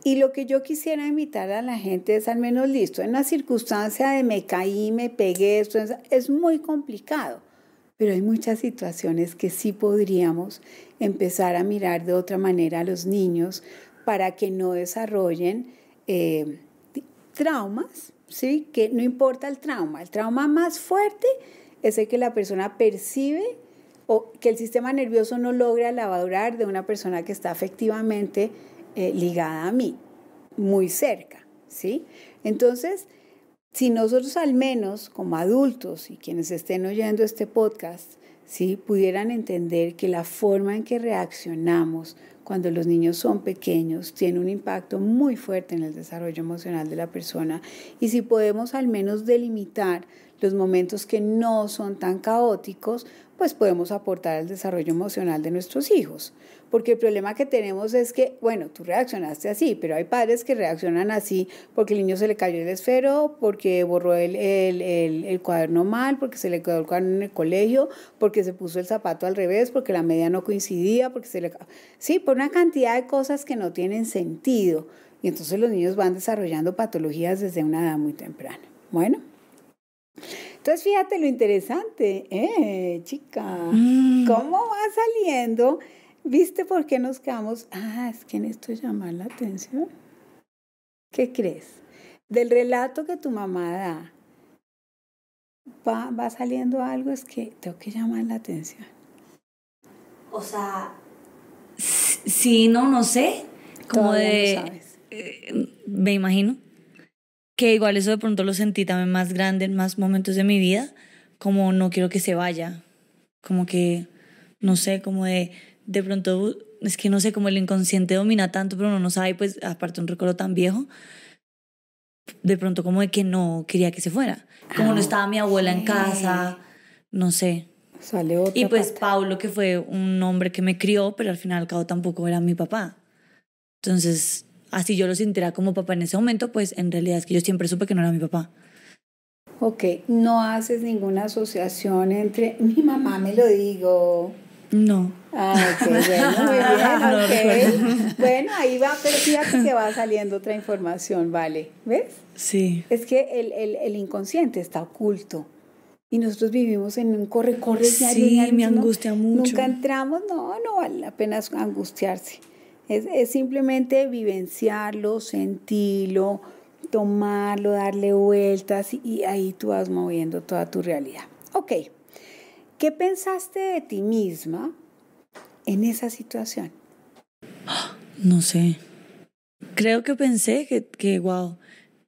S3: Y lo que yo quisiera invitar a la gente es al menos listo, en la circunstancia de me caí, me pegué, esto es muy complicado, pero hay muchas situaciones que sí podríamos empezar a mirar de otra manera a los niños, para que no desarrollen eh, traumas, ¿sí? que no importa el trauma, el trauma más fuerte es el que la persona percibe o que el sistema nervioso no logra lavadurar de una persona que está afectivamente eh, ligada a mí, muy cerca. ¿sí? Entonces, si nosotros al menos como adultos y quienes estén oyendo este podcast, ¿sí? pudieran entender que la forma en que reaccionamos cuando los niños son pequeños tiene un impacto muy fuerte en el desarrollo emocional de la persona y si podemos al menos delimitar los momentos que no son tan caóticos, pues podemos aportar al desarrollo emocional de nuestros hijos porque el problema que tenemos es que, bueno, tú reaccionaste así, pero hay padres que reaccionan así porque el niño se le cayó el esfero, porque borró el, el, cuaderno mal, porque se le quedó el cuaderno en el colegio, porque se puso el zapato al revés, porque la media no coincidía, porque se le... Sí, por una cantidad de cosas que no tienen sentido. Y entonces los niños van desarrollando patologías desde una edad muy temprana. Bueno. Entonces, fíjate lo interesante, eh, chica, mm. cómo va saliendo ¿Viste por qué nos quedamos? Ah, es que en esto llamar la atención. ¿Qué crees? Del relato que tu mamá da, va, va saliendo algo, es que tengo que llamar
S1: la atención. O sea, sí, no, no sé. Como de. Eh, me imagino. Que igual eso de pronto lo sentí también más grande en más momentos de mi vida. Como no quiero que se vaya. Como que, no sé, como de de pronto, es que no sé, cómo el inconsciente domina tanto, pero uno no sabe, pues aparte un recuerdo tan viejo, de pronto como de que no quería que se fuera. Como no ah, estaba mi abuela en casa, no sé. Sale otra y pues Pablo Paulo, que fue un hombre que me crió, pero al final al cabo tampoco era mi papá. Entonces, así yo lo sintiera como papá en ese momento, pues en realidad es que yo siempre supe que no era mi papá.
S3: Ok, no haces ninguna asociación entre mi mamá me lo digo. No. Ah, qué bueno, muy bien, Bueno, ahí va, pero fíjate que va saliendo otra información, ¿vale? ¿Ves? Sí. Es que el, inconsciente está oculto. Y nosotros vivimos en un corre-corre. Sí, me angustia mucho. Nunca entramos, no, no vale la angustiarse. Es, simplemente vivenciarlo, sentirlo, tomarlo, darle vueltas y ahí tú vas moviendo toda tu realidad. Ok, ¿qué pensaste
S1: de ti misma en esa situación? No sé. Creo que pensé que, que wow,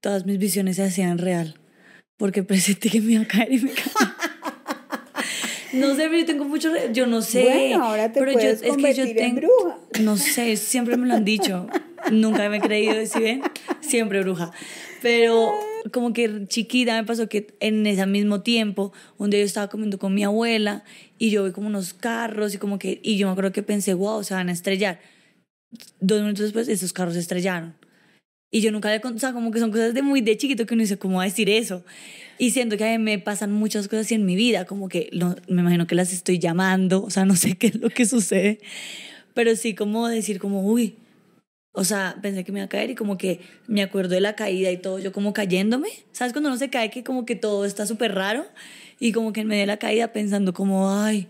S1: todas mis visiones se hacían real, porque presentí que me iba a caer y me No sé, pero yo tengo mucho. Yo no sé. Bueno, ahora te pero es que yo tengo, bruja. No sé, siempre me lo han dicho. Nunca me he creído, si siempre bruja. Pero ah como que chiquita me pasó que en ese mismo tiempo, un día yo estaba comiendo con mi abuela y yo vi como unos carros y como que, y yo me acuerdo que pensé, wow, se van a estrellar. Dos minutos después, esos carros se estrellaron. Y yo nunca había, o sea, como que son cosas de muy de chiquito que uno dice, ¿cómo va a decir eso? Y siento que a mí me pasan muchas cosas así en mi vida, como que me imagino que las estoy llamando, o sea, no sé qué es lo que sucede, pero sí como decir como, uy, o sea, pensé que me iba a caer y como que me acuerdo de la caída y todo, yo como cayéndome. ¿Sabes cuando uno se cae que como que todo está súper raro? Y como que en medio de la caída pensando como, ay,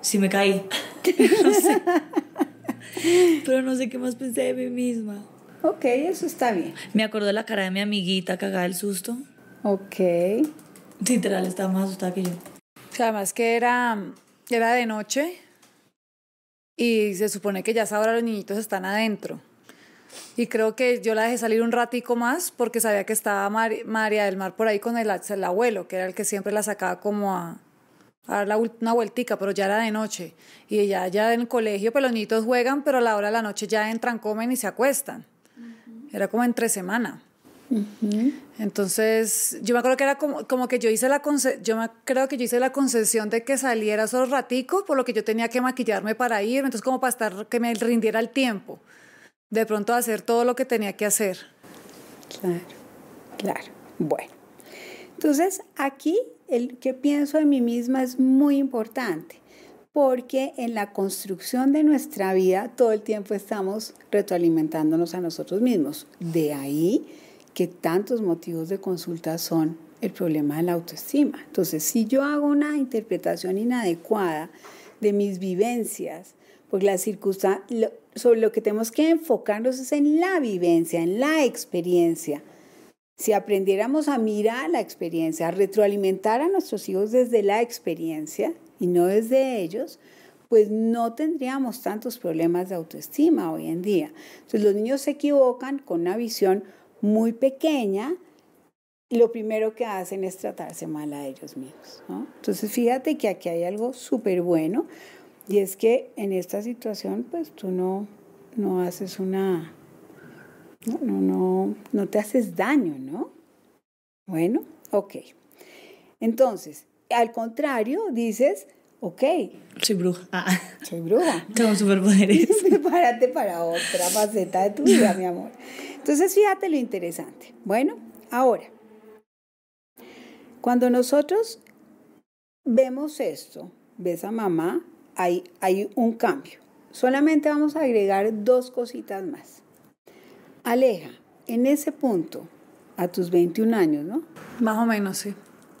S1: sí me caí. no sé. Pero no sé qué más pensé de mí misma. Ok, eso está bien. Me acuerdo de la cara de mi amiguita cagada del susto. Ok. Literal, estaba más asustada que yo. O
S2: sea, además que era, era de noche y se supone que ya ahora los niñitos están adentro. Y creo que yo la dejé salir un ratico más porque sabía que estaba María del Mar por ahí con el, el, abuelo, que era el que siempre la sacaba como a, dar la, una vueltica, pero ya era de noche. Y ella ya en el colegio, pelonitos pues juegan, pero a la hora de la noche ya entran, comen y se acuestan. Era como entre semana. Entonces, yo me acuerdo que era como, que yo hice la yo creo que yo hice la concesión de que saliera solo ratico, por lo que yo tenía que maquillarme para ir, entonces como para estar que me rindiera el tiempo de pronto hacer todo lo que tenía que hacer.
S3: Claro, claro. Bueno, entonces aquí el que pienso de mí misma es muy importante porque en la construcción de nuestra vida todo el tiempo estamos retroalimentándonos a nosotros mismos. De ahí que tantos motivos de consulta son el problema de la autoestima. Entonces, si yo hago una interpretación inadecuada de mis vivencias, pues las circunstancias, sobre lo que tenemos que enfocarnos es en la vivencia, en la experiencia. Si aprendiéramos a mirar la experiencia, a retroalimentar a nuestros hijos desde la experiencia y no desde ellos, pues no tendríamos tantos problemas de autoestima hoy en día. Entonces los niños se equivocan con una visión muy pequeña y lo primero que hacen es tratarse mal a ellos mismos. Entonces fíjate que aquí hay algo súper bueno y es que en esta situación, pues tú no, no haces una, no, no, no, no te haces daño, ¿no? Bueno, ok. Entonces, al contrario, dices, ok.
S1: Soy bruja. Ah. Soy bruja. Tengo superpoderes.
S3: Prepárate para otra faceta de tu vida, mi amor. Entonces, fíjate lo interesante. Bueno, ahora, cuando nosotros vemos esto, ves a mamá hay, un cambio. Solamente vamos a agregar dos cositas más. Aleja, en ese punto, a tus 21 años, ¿no? Más o menos, sí.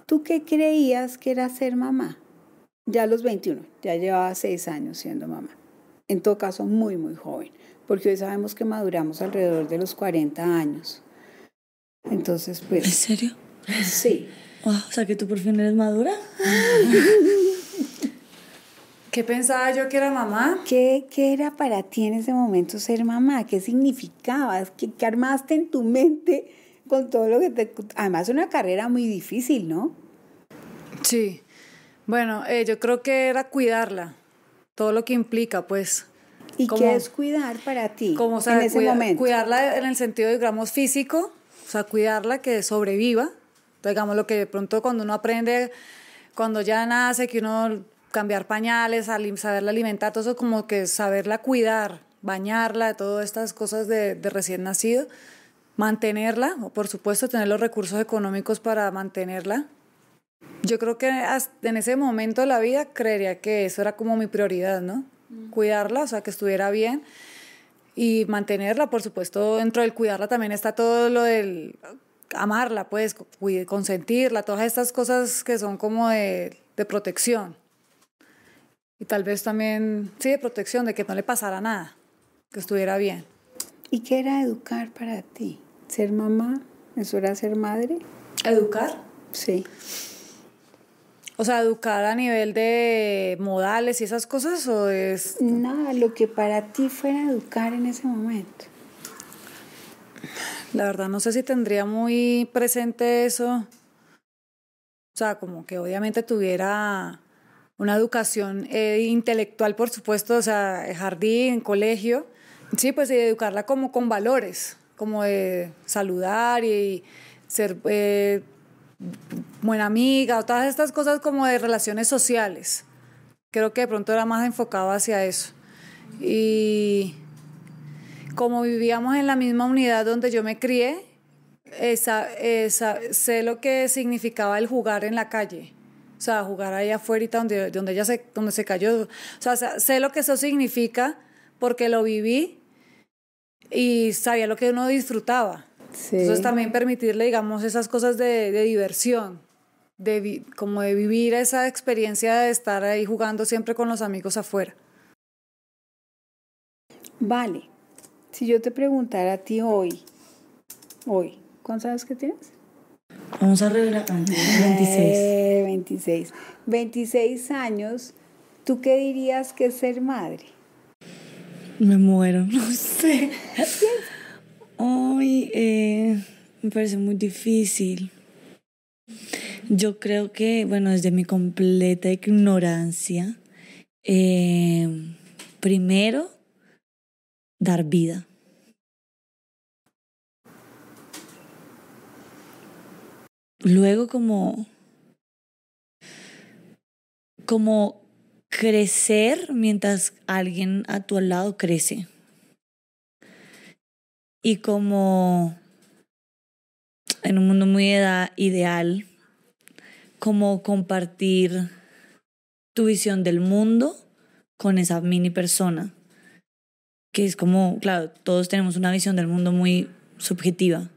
S3: ¿Tú qué creías que era ser mamá? Ya a los 21, ya llevaba 6 años siendo mamá. En todo caso, muy, muy joven, porque hoy sabemos que maduramos alrededor de los 40 años. Entonces, pues... ¿En serio?
S2: Sí. o sea que tú por fin eres madura. ¿Qué pensaba yo que era mamá? ¿Qué, ¿Qué, era para ti en ese momento ser mamá? ¿Qué
S3: significabas? ¿Qué, ¿Qué, armaste en tu mente con todo lo que te... Además, una
S2: carrera muy difícil, ¿no? Sí. Bueno, eh, yo creo que era cuidarla, todo lo que implica, pues. ¿Y qué es cuidar para ti como, en ese momento? Cuidarla en el sentido, digamos, físico, o sea, cuidarla que sobreviva. Digamos, lo que de pronto cuando uno aprende, cuando ya nace, que uno cambiar pañales, saberla alimentar, todo eso como que saberla cuidar, bañarla, todas estas cosas de, recién nacido, mantenerla, o por supuesto tener los recursos económicos para mantenerla. Yo creo que en ese momento de la vida creería que eso era como mi prioridad, ¿no? Mm. Cuidarla, o sea, que estuviera bien y mantenerla, por supuesto, dentro del cuidarla también está todo lo del amarla, pues, consentirla, todas estas cosas que son como de protección. Y tal vez también, sí, de protección, de que no le pasara nada, que estuviera bien.
S3: ¿Y qué era educar para ti? ¿Ser mamá? ¿Eso era ser madre?
S2: ¿Educar? Sí. O sea, educar a nivel de modales y esas cosas o es... Nada, lo que para ti fuera educar en ese momento. La verdad no sé si tendría muy presente eso. O sea, como que obviamente tuviera una educación eh, intelectual, por supuesto, o sea, jardín, colegio, sí, pues eh, educarla como con valores, como de saludar y ser eh, buena amiga, o todas estas cosas como de relaciones sociales. Creo que de pronto era más enfocado hacia eso. Y como vivíamos en la misma unidad donde yo me crié, esa, sé lo que significaba el jugar en la calle o sea, jugar ahí afuera donde, donde ella se, donde se cayó. O sea, sé lo que eso significa porque lo viví y sabía lo que uno disfrutaba. Entonces también permitirle, digamos, esas cosas de, de diversión, de como de vivir esa experiencia de estar ahí jugando siempre con los amigos afuera. Vale, si yo
S3: te preguntara a ti hoy, hoy, sabes años que tienes? Vamos a revelar 26. 26. 26 años. ¿Tú qué dirías que es ser madre?
S1: Me muero, no sé. Hoy eh, me parece muy difícil. Yo creo que, bueno, desde mi completa ignorancia, eh, primero, dar vida.
S4: luego como, como
S1: crecer mientras alguien a tu lado crece. Y como en un mundo muy edad, ideal, como compartir tu visión del mundo con esa mini persona. Que es como, claro, todos tenemos una visión del mundo muy subjetiva.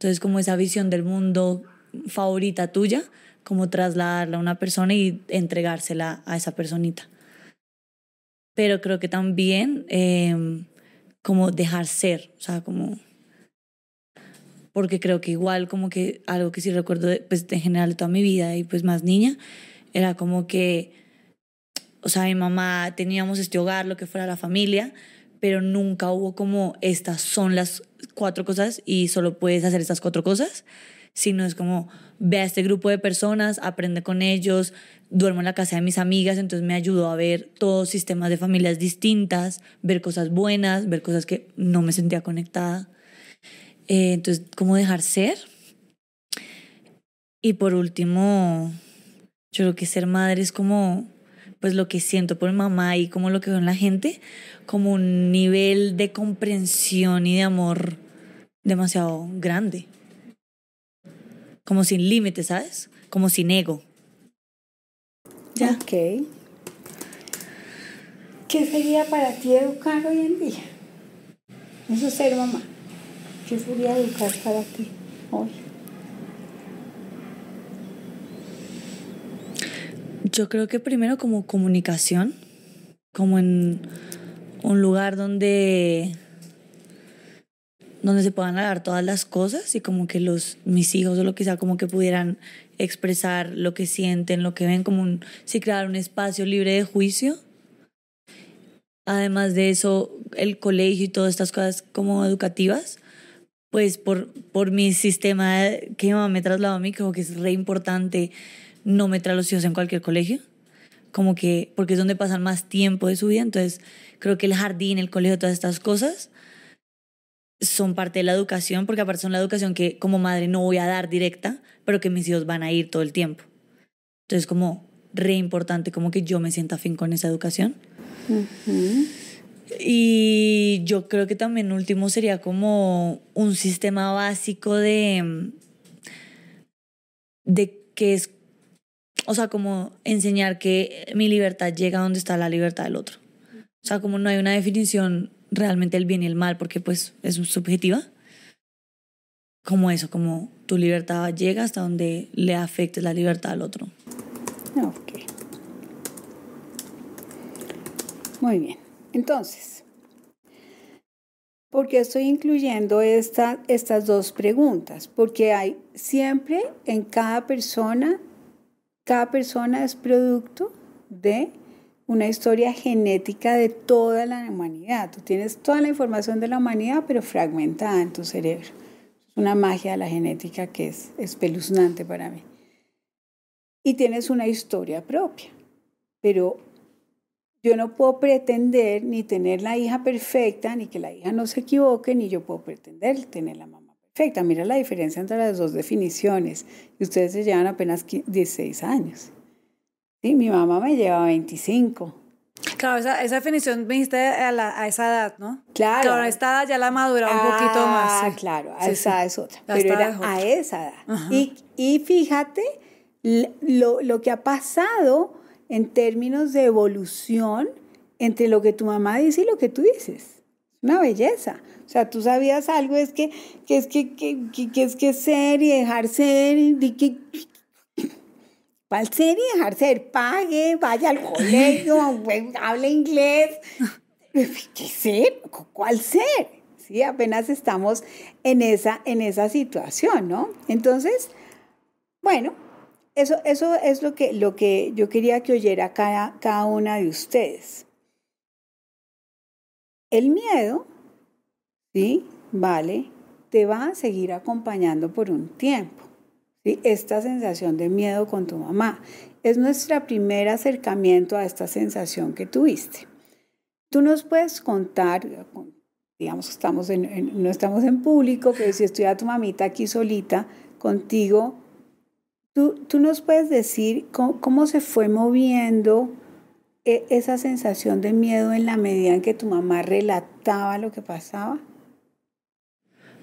S1: Entonces, como esa visión del mundo favorita tuya, como trasladarla a una persona y entregársela a esa personita. Pero creo que también em, como dejar ser, o sea, como... Porque creo que igual como que algo que sí recuerdo pues en general de toda mi vida y pues más niña, era como que, o sea, mi mamá teníamos este hogar, lo que fuera la familia, pero nunca hubo como estas son las cuatro cosas y solo puedes hacer estas cuatro cosas, sino es como ve a este grupo de personas, aprende con ellos, duermo en la casa de mis amigas, entonces me ayudó a ver todos sistemas de familias distintas, ver cosas buenas, ver cosas que no me sentía conectada. Eh, entonces, ¿cómo dejar ser? Y por último, yo creo que ser madre es como pues lo que siento por mamá y como lo que veo en la gente, como un nivel de comprensión y de amor demasiado grande. Como sin límites, ¿sabes? Como sin ego.
S3: Ya. Ok. ¿Qué sería para ti educar hoy en día? Eso ser mamá. ¿Qué sería educar para ti
S1: hoy? Yo creo que primero como comunicación, como en un lugar donde donde se puedan hablar todas las cosas y como que los mis hijos o lo que sea como que pudieran expresar lo que sienten, lo que ven, como si crear un espacio libre de juicio. Además de eso, el colegio y todas estas cosas como educativas, pues por, por mi sistema que mi mamá me trasladó a mí, como que es re importante no meter a los hijos en cualquier colegio, como que, porque es donde pasan más tiempo de su vida, entonces creo que el jardín, el colegio, todas estas cosas son parte de la educación, porque aparte son la educación que como madre no voy a dar directa, pero que mis hijos van a ir todo el tiempo. Entonces como re importante, como que yo me sienta afín con esa educación. Y yo creo que también último sería como un sistema básico de, de que es o sea, como enseñar que mi libertad llega donde está la libertad del otro. O sea, como no hay una definición realmente del bien y el mal, porque pues es subjetiva. Como eso, como tu libertad llega hasta donde le afecte la libertad al otro.
S4: Ok.
S3: Muy bien. Entonces, ¿por qué estoy incluyendo esta, estas dos preguntas? Porque hay siempre en cada persona cada persona es producto de una historia genética de toda la humanidad. Tú tienes toda la información de la humanidad, pero fragmentada en tu cerebro. Es una magia de la genética que es espeluznante para mí. Y tienes una historia propia, pero yo no puedo pretender ni tener la hija perfecta, ni que la hija no se equivoque, ni yo puedo pretender tener la mamá perfecta. Mira la diferencia entre las dos definiciones. Y ustedes se llevan apenas 16 años. ¿Sí? Mi mamá me lleva 25.
S2: Claro, esa, definición viniste a, a esa edad, ¿no? Claro. Claro, a esta edad ya la maduraba un poquito más. Ah, claro, esa
S3: es otra. pero era a
S2: esa edad.
S3: Y, fíjate lo, lo que ha pasado en términos de evolución entre lo que tu mamá dice y lo que tú dices. Una belleza. O sea, tú sabías algo, es que, que es que, que, es que ser y dejar ser, y que, ¿cuál ser y dejar ser? Pague, vaya al colegio, hable inglés. ¿Qué ser? ¿Cuál ser? Sí, apenas estamos en esa, en esa situación, ¿no? Entonces, bueno, eso, eso es lo que, lo que yo quería que oyera cada, cada una de ustedes. El miedo ¿sí? Vale, te va a seguir acompañando por un tiempo. ¿sí? Esta sensación de miedo con tu mamá es nuestro primer acercamiento a esta sensación que tuviste. Tú nos puedes contar, digamos que estamos no estamos en público, pero si a tu mamita aquí solita contigo, tú, tú nos puedes decir cómo, cómo se fue moviendo e-, esa sensación de miedo en la medida en que tu mamá relataba lo que pasaba.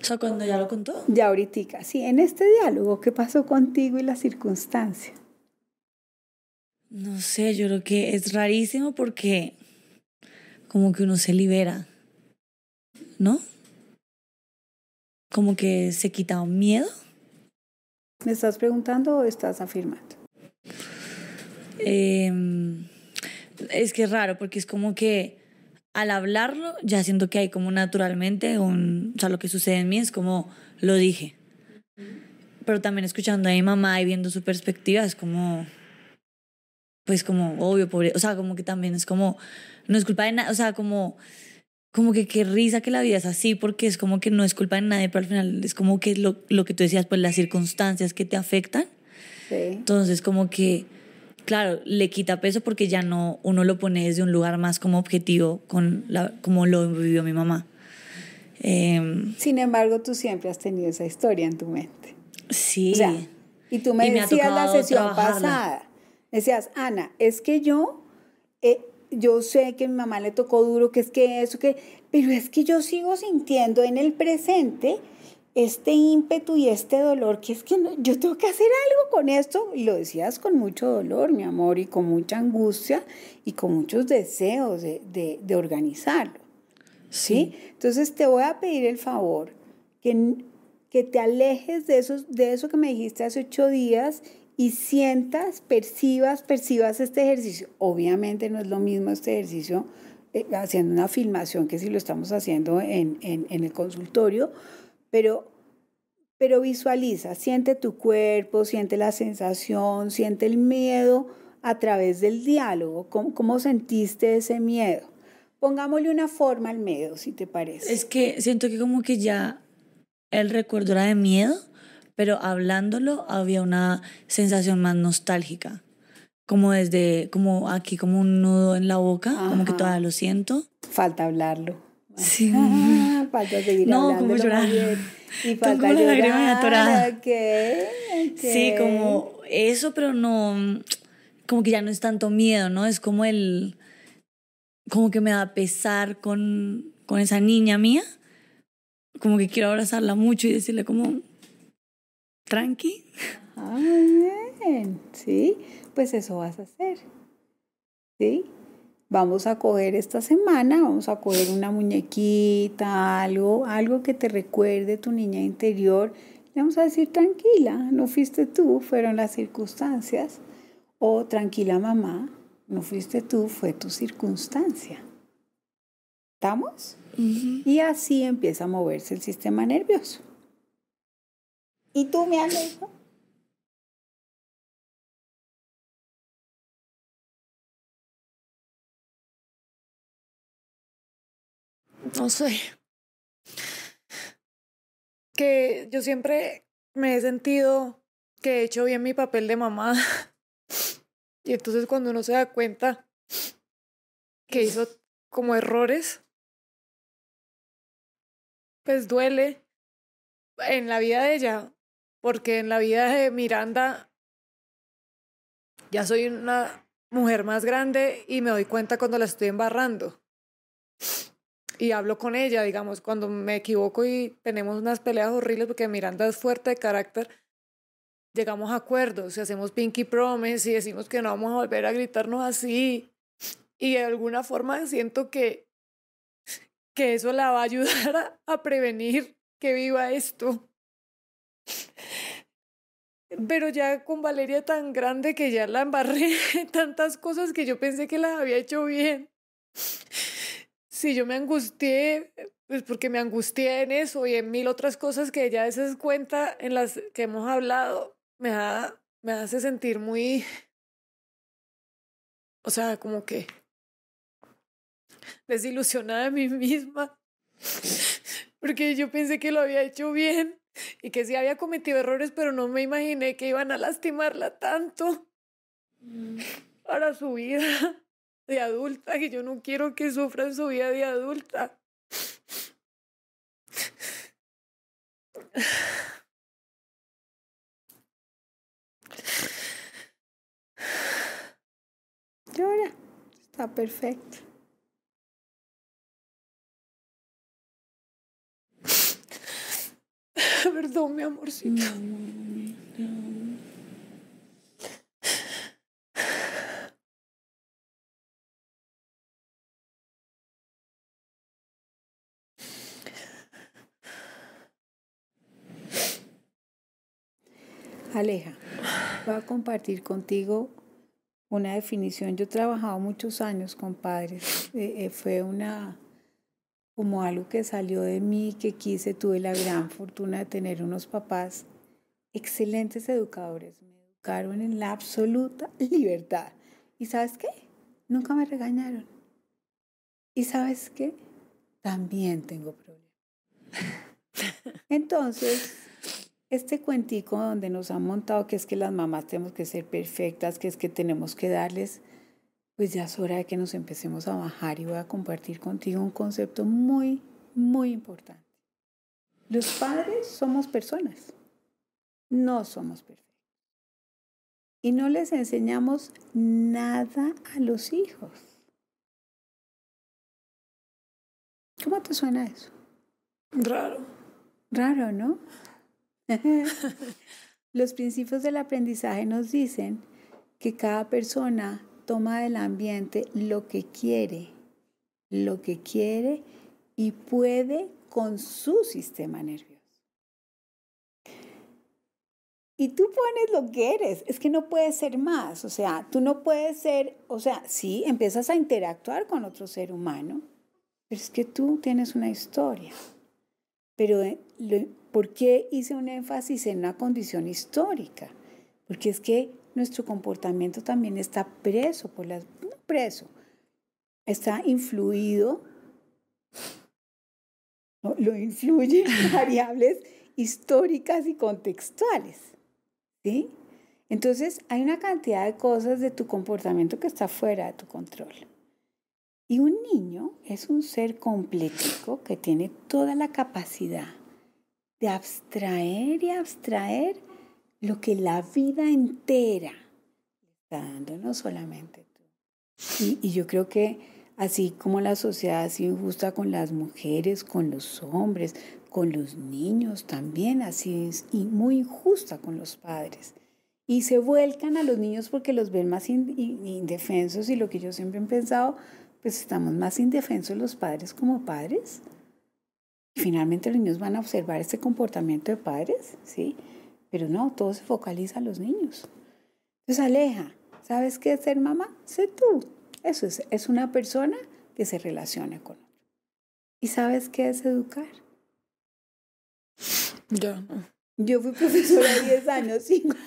S1: O sea, cuando ya lo contó.
S3: Ya ahorita, sí, en este diálogo, ¿qué pasó
S1: contigo y la circunstancia? No sé, yo creo que es rarísimo porque como que uno se libera, ¿no? Como que se quita un miedo. ¿Me estás
S3: preguntando o estás
S1: afirmando? Em, es que es raro porque es como que al hablarlo, ya siento que hay como naturalmente un, o sea, lo que sucede en mí es como lo dije. Pero también escuchando a mi mamá y viendo su perspectiva es como, pues como obvio, pobre, o sea, como que también es como, no es culpa de nada, o sea, como, como que qué risa que la vida es así, porque es como que no es culpa de nadie, pero al final es como que lo, lo que tú decías, pues las circunstancias que te afectan. Sí. Entonces, como que claro, le quita peso porque ya no, uno lo pone desde un lugar más como objetivo, con como lo vivió mi mamá. Em,
S3: Sin embargo, tú siempre has tenido esa historia en tu mente. Sí. y tú me decías la sesión pasada, decías, Ana, es que yo, eh, yo sé que mi mamá le tocó duro, que es que eso, que, pero es que yo sigo sintiendo en el presente este ímpetu y este dolor, que es que yo tengo que hacer algo con esto, y lo decías con mucho dolor, mi amor, y con mucha angustia y con muchos deseos de, de, organizarlo. ¿sí? Entonces te voy a pedir el favor que, que te alejes de, esos, de eso que me dijiste hace ocho días y sientas, percibas, percibas este ejercicio. Obviamente no es lo mismo este ejercicio eh, haciendo una filmación que si lo estamos haciendo en, en el consultorio, pero, pero visualiza, siente tu cuerpo, siente la sensación, siente el miedo a través del diálogo, cómo, sentiste ese miedo. Pongámosle una forma al miedo, si te parece. Es
S1: que siento que como que ya el recuerdo era de miedo, pero hablándolo había una sensación más nostálgica como desde, como aquí, como un nudo en la boca, como que todavía lo siento. Falta hablarlo. Sí. falta seguir no, como llorar. Y Sí, como eso, pero no, como que ya no es tanto miedo, ¿no? Es como el, como que me da pesar con, con esa niña mía. Como que quiero abrazarla mucho y decirle como, tranqui. Ah, sí, pues eso vas a hacer. ¿Sí?
S3: vamos a coger esta semana, vamos a coger una muñequita, algo, algo que te recuerde tu niña interior. Le vamos a decir, tranquila, no fuiste tú, fueron las circunstancias. O tranquila mamá, no fuiste tú, fue tu circunstancia. ¿Estamos? Y así empieza
S4: a moverse el sistema nervioso. ¿Y tú me has no sé, que yo siempre me he sentido que he hecho bien mi papel de mamá. Y entonces cuando uno se da cuenta que hizo como errores, pues duele en la vida de ella, porque en la vida de
S2: Miranda ya soy una mujer más grande y me doy cuenta cuando la estoy embarrando y hablo con ella, digamos, cuando me equivoco y tenemos unas peleas horribles porque Miranda es fuerte de carácter, llegamos a acuerdos y hacemos pinky promise y decimos que no vamos a volver a gritarnos así. Y de alguna forma siento que, que eso la va a ayudar a, prevenir que viva esto. Pero ya con Valeria tan grande que ya la embarré tantas cosas que yo pensé que las había hecho bien si yo me angustié, pues porque me angustié en eso y en mil otras cosas que ya a cuenta en las que hemos hablado, me,
S4: me hace sentir muy... O sea, como que desilusionada de mí misma,
S2: porque yo pensé que lo había hecho bien y que sí había cometido errores, pero no me imaginé que iban a lastimarla tanto mm. para su vida de
S4: adulta que yo no quiero que sufran su vida de adulta. Llora, está perfecto. Perdón, mi amorcito. Aleja,
S3: voy a compartir contigo una definición. Yo he trabajado muchos años con padres. Eh, eh, fue una como algo que salió de mí, que quise, tuve la gran fortuna de tener unos papás excelentes educadores. Me educaron en la absoluta libertad. ¿Y sabes qué? Nunca me regañaron. ¿Y sabes qué? También tengo problemas. Entonces, este cuentico donde nos han montado que es que las mamás tenemos que ser perfectas, que es que tenemos que darles, pues ya es hora de que nos empecemos a bajar y voy a compartir contigo un concepto muy, muy importante. Los padres somos personas, no somos perfectos.
S4: Y no les enseñamos nada a los hijos. ¿Cómo te suena eso? Raro. Raro, ¿no? Los principios del
S3: aprendizaje nos dicen que cada persona toma del ambiente lo que quiere, lo que quiere y puede con su sistema nervioso. Y tú pones lo que eres, es que no puedes ser más, o sea, tú no puedes ser, o sea, sí, empiezas a interactuar con otro ser humano, pero es que tú tienes una historia, pero eh, lo, ¿Por qué hice un énfasis en una condición histórica? Porque es que nuestro comportamiento también está preso por las no preso está influido lo influyen variables históricas y contextuales ¿sí? entonces hay una cantidad de cosas de tu comportamiento que está fuera de tu control y un niño es un ser completico que tiene toda la capacidad de abstraer y abstraer lo que la vida entera está dando, solamente tú. Y, yo creo que así como la sociedad ha sido injusta con las mujeres, con los hombres, con los niños, también así es y muy injusta con los padres. Y se vuelcan a los niños porque los ven más indefensos y lo que yo siempre he pensado, pues estamos más indefensos los padres como padres finalmente los niños van a observar este comportamiento de padres, ¿sí? Pero no, todo se focaliza a los niños. Entonces, aleja. ¿Sabes qué es ser mamá? Sé tú. Eso es, es una persona que se relaciona con otro. ¿Y sabes qué es educar? Ya no. Yo fui profesora 10 años, 5.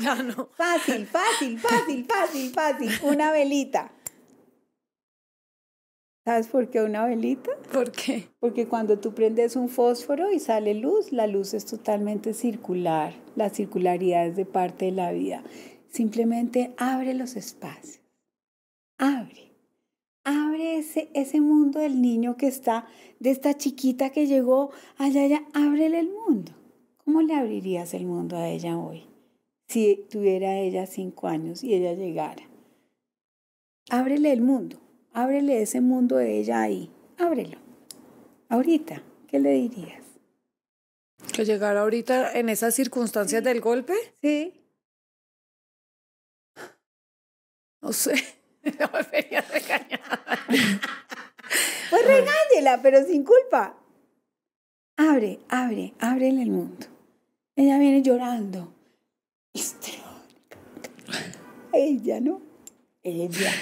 S3: Ya no. Fácil, fácil, fácil, fácil, fácil. Una velita. ¿Sabes por qué una velita? ¿Por qué? Porque cuando tú prendes un fósforo y sale luz, la luz es totalmente circular. La circularidad es de parte de la vida. Simplemente abre los espacios. Abre. Abre ese, ese mundo del niño que está, de esta chiquita que llegó allá, allá. Ábrele el mundo. ¿Cómo le abrirías el mundo a ella hoy? Si tuviera ella cinco años y ella llegara. Ábrele el mundo Ábrele ese mundo de ella ahí. Ábrelo. Ahorita,
S4: ¿qué le dirías? Que llegara ahorita en esas circunstancias del golpe. Sí. No sé. No me venía regañada.
S3: pues regáñela, pero sin culpa. Abre, abre, ábrele el mundo. Ella viene llorando.
S4: Este, ella no. Ella.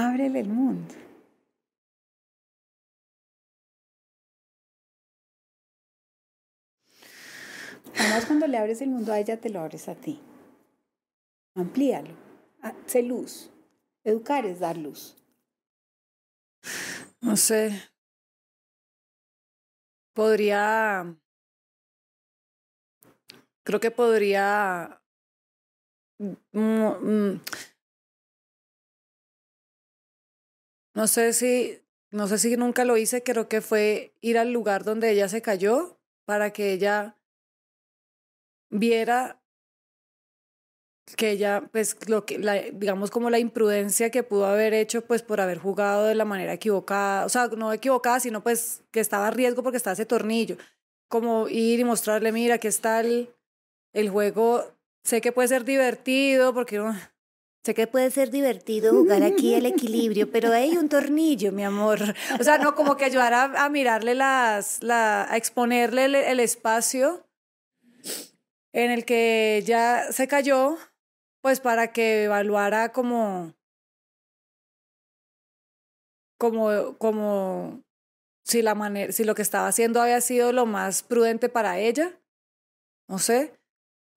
S4: Ábrele el mundo. Además, cuando le abres el mundo a ella, te lo abres a ti. Amplíalo. haz ah, luz. Educar es dar luz. No sé. Podría. Creo que podría. Mm, mm, No sé si, no sé si nunca lo hice, creo que fue ir al lugar donde ella se cayó para que ella
S2: viera que ella, pues, lo que, la, digamos como la imprudencia que pudo haber hecho, pues, por haber jugado de la manera equivocada, o sea, no equivocada, sino pues que estaba a riesgo porque estaba ese tornillo, como ir y mostrarle, mira, que está el, el juego, sé que puede ser divertido porque Sé que puede ser divertido jugar aquí el equilibrio, pero hay un tornillo, mi amor. O sea, no como que ayudar a, mirarle las, la, a exponerle el, espacio
S4: en el que ya se cayó, pues para que evaluara como, como, como si la manera, si lo que estaba haciendo había sido lo más prudente para ella. No
S2: sé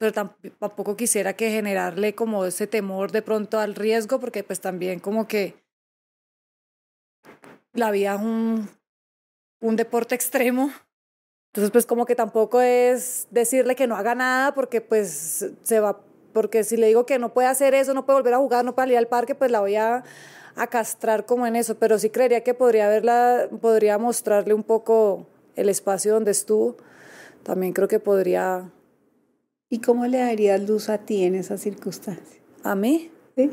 S2: pero tampoco quisiera que generarle como ese temor de pronto al riesgo, porque pues también como que la vida es un, un deporte extremo. Entonces pues como que tampoco es decirle que no haga nada porque pues se va, porque si le digo que no puede hacer eso, no puede volver a jugar, no puede ir al parque, pues la voy a, a castrar como en eso, pero sí creería que podría verla, podría mostrarle un poco el espacio donde estuvo. También creo que podría
S3: ¿Y cómo le daría luz a ti en esa circunstancia? mí,
S2: ¿Sí?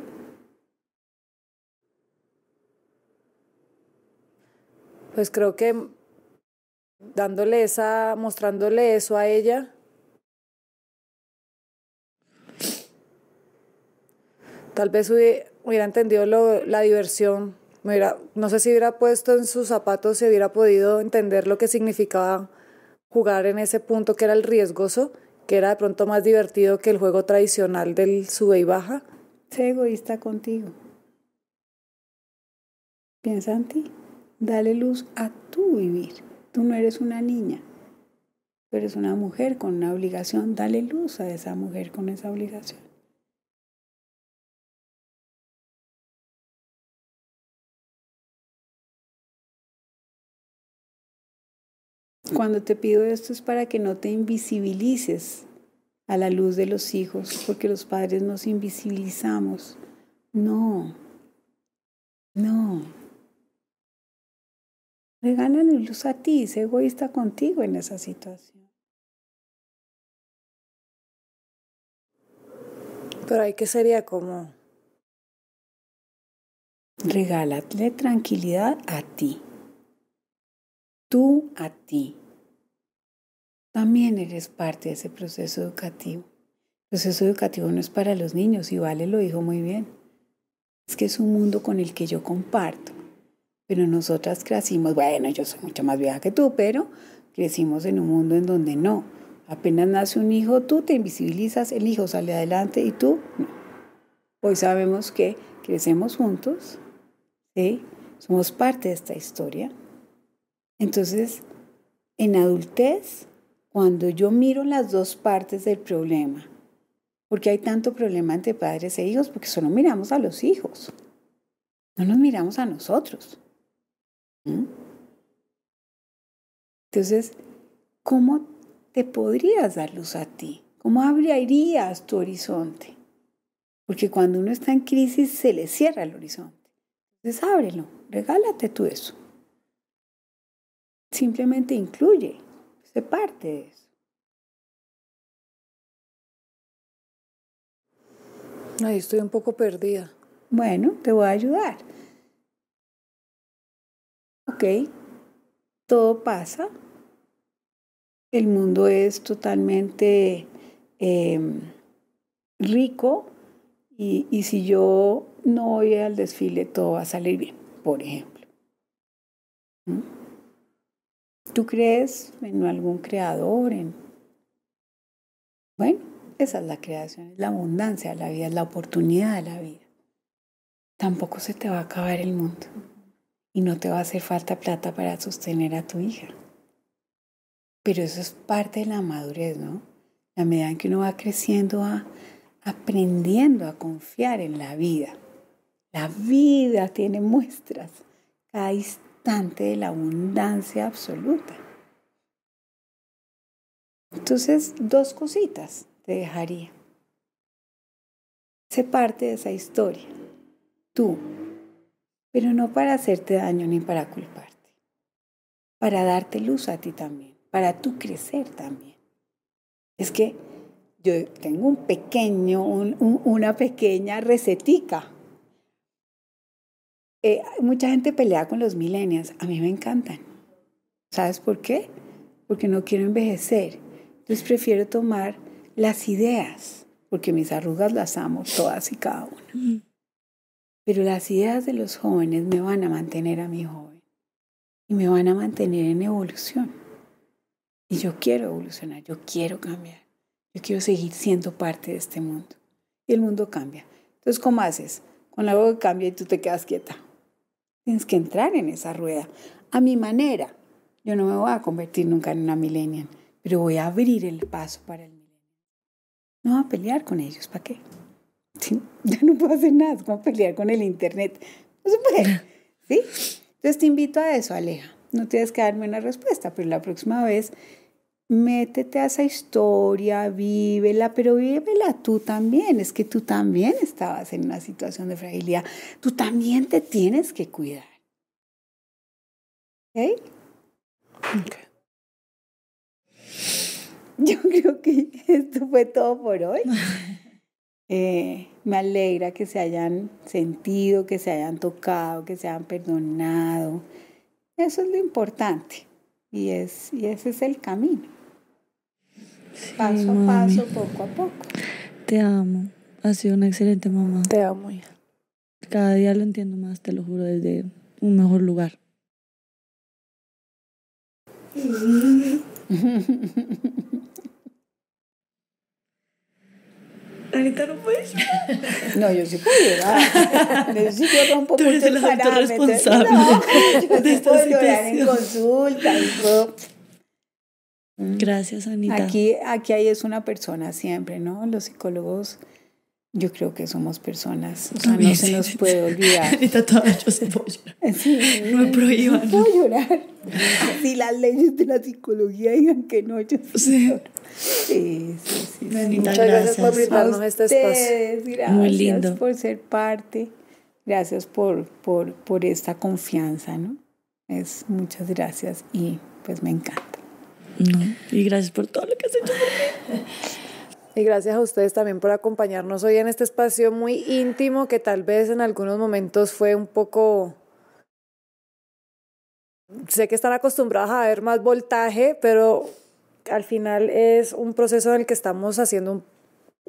S2: Pues creo que dándole esa, mostrándole eso a ella, tal vez hubiera entendido la diversión, no sé si hubiera puesto en sus zapatos, si hubiera podido entender lo que significaba jugar en ese punto que era el riesgoso que era de pronto más divertido que el juego tradicional del sube y baja. Sé egoísta contigo.
S3: Piensa en ti. Dale luz a tu vivir. Tú no eres una niña. Tú eres una mujer con una obligación. Dale
S4: luz a esa mujer con esa obligación. Cuando te pido esto es para que no te invisibilices
S3: a la luz de los hijos, porque los padres nos invisibilizamos. No,
S4: no. Regálale luz a ti, sé egoísta contigo en esa situación. Pero hay que sería como... Regálate tranquilidad a ti
S3: tú a ti. También eres parte de ese proceso educativo. El proceso educativo no es para los niños y Vale lo dijo muy bien. Es que es un mundo con el que yo comparto. Pero nosotras crecimos, bueno, yo soy mucho más vieja que tú, pero crecimos en un mundo en donde no. Apenas nace un hijo, tú te invisibilizas, el hijo sale adelante y tú no. Hoy sabemos que crecemos juntos, ¿sí? somos parte de esta historia, entonces, en adultez, cuando yo miro las dos partes del problema, porque hay tanto problema entre padres e hijos, porque solo miramos a los hijos, no nos miramos a nosotros. Entonces, ¿cómo te podrías dar luz a ti? ¿Cómo abrirías tu horizonte? Porque cuando uno está en crisis se le cierra el horizonte. Entonces ábrelo, regálate tú eso
S4: simplemente incluye, se parte de eso. Ahí estoy un poco perdida. Bueno, te voy a ayudar. Ok,
S3: todo pasa. El mundo es totalmente em, rico y, si yo no voy al desfile, todo va a salir bien, por ejemplo. ¿Mm? ¿Tú crees en algún creador? En... Bueno, esa es la creación, es la abundancia la vida, es la oportunidad de la vida. Tampoco se te va a acabar el mundo y no te va a hacer falta plata para sostener a tu hija. Pero eso es parte de la madurez, ¿no? La medida en que uno va creciendo, va aprendiendo a confiar en la vida. La vida tiene muestras. Cada de la abundancia
S4: absoluta. Entonces, dos cositas te dejaría. Sé parte de esa historia,
S3: tú, pero no para hacerte daño ni para culparte, para darte luz a ti también, para tu crecer también. Es que yo tengo un pequeño, una pequeña recetica eh, mucha gente pelea con los millennials. A mí me encantan. ¿Sabes por qué? Porque no quiero envejecer. Entonces prefiero tomar las ideas, porque mis arrugas las amo todas y cada una. Pero las ideas de los jóvenes me van a mantener a mi joven y me van a mantener en evolución. Y yo quiero evolucionar, yo quiero cambiar, yo quiero seguir siendo parte de este mundo. Y el mundo cambia. Entonces, ¿cómo haces? Con la boca cambia y tú te quedas quieta. Tienes que entrar en esa rueda. A mi manera, yo no me voy a convertir nunca en una millennial, pero voy a abrir el paso para el millennial. No voy a pelear con ellos, ¿para qué? Yo Ya no puedo hacer nada, como pelear con el internet. No se puede. ¿Sí? Entonces te invito a eso, Aleja. No tienes que darme una respuesta, pero la próxima vez métete a esa historia, vívela, pero vívela tú también. Es que tú también estabas en una situación de fragilidad.
S4: Tú también te tienes que cuidar. ¿Ok? Yo creo que esto
S3: fue todo por hoy. Eh, me alegra que se hayan sentido, que se hayan tocado, que se hayan perdonado. Eso es lo importante
S1: y, y ese es el camino paso a paso, poco a poco. Te amo. Has sido una excelente mamá. Te amo, ya Cada día lo entiendo más, te lo juro, desde un mejor lugar.
S4: Ahorita no puedes
S3: No, yo sí puedo llorar Tú eres el responsable no, yo de puedo situación. en consulta y Mm. Gracias,
S1: Anita. Aquí,
S3: aquí hay es una persona siempre, ¿no? Los psicólogos, yo creo que somos personas. O sea, no se nos puede
S1: olvidar. Anita, todavía yo se puedo
S3: llorar. no me prohíban. No puedo llorar. Si las leyes de la psicología digan que no, yo sí. Sí, sí, sí. Muchas gracias, por brindarnos este espacio. Gracias Muy lindo. por ser parte. Gracias por, por, por esta confianza, ¿no? Es, muchas gracias
S1: y pues me encanta. Y gracias por todo lo que has hecho por
S2: mí. Y gracias a ustedes también por acompañarnos hoy en este espacio muy íntimo que tal vez en algunos momentos fue un poco... Sé que están acostumbrados a ver más voltaje, pero al final es un proceso en el que estamos haciendo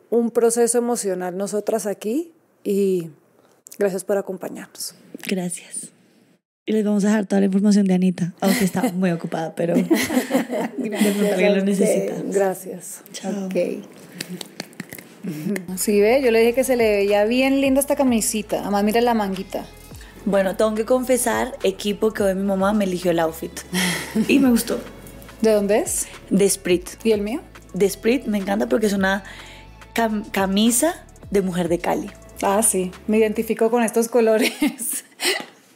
S2: un proceso emocional nosotras aquí y gracias por acompañarnos.
S1: Gracias y les vamos a dejar toda la información de Anita, aunque está muy ocupada, pero de pronto alguien lo necesita.
S2: Gracias. Chao. Ok. Sí, ve, yo le dije que se le veía bien linda esta camisita. Además, mira la manguita.
S1: Bueno, tengo que confesar, equipo que hoy mi mamá me eligió el outfit. y me gustó. ¿De dónde es? De Sprit. ¿Y el mío? De Sprit, me encanta porque es una camisa de mujer de Cali. Ah, sí, me identifico con estos colores.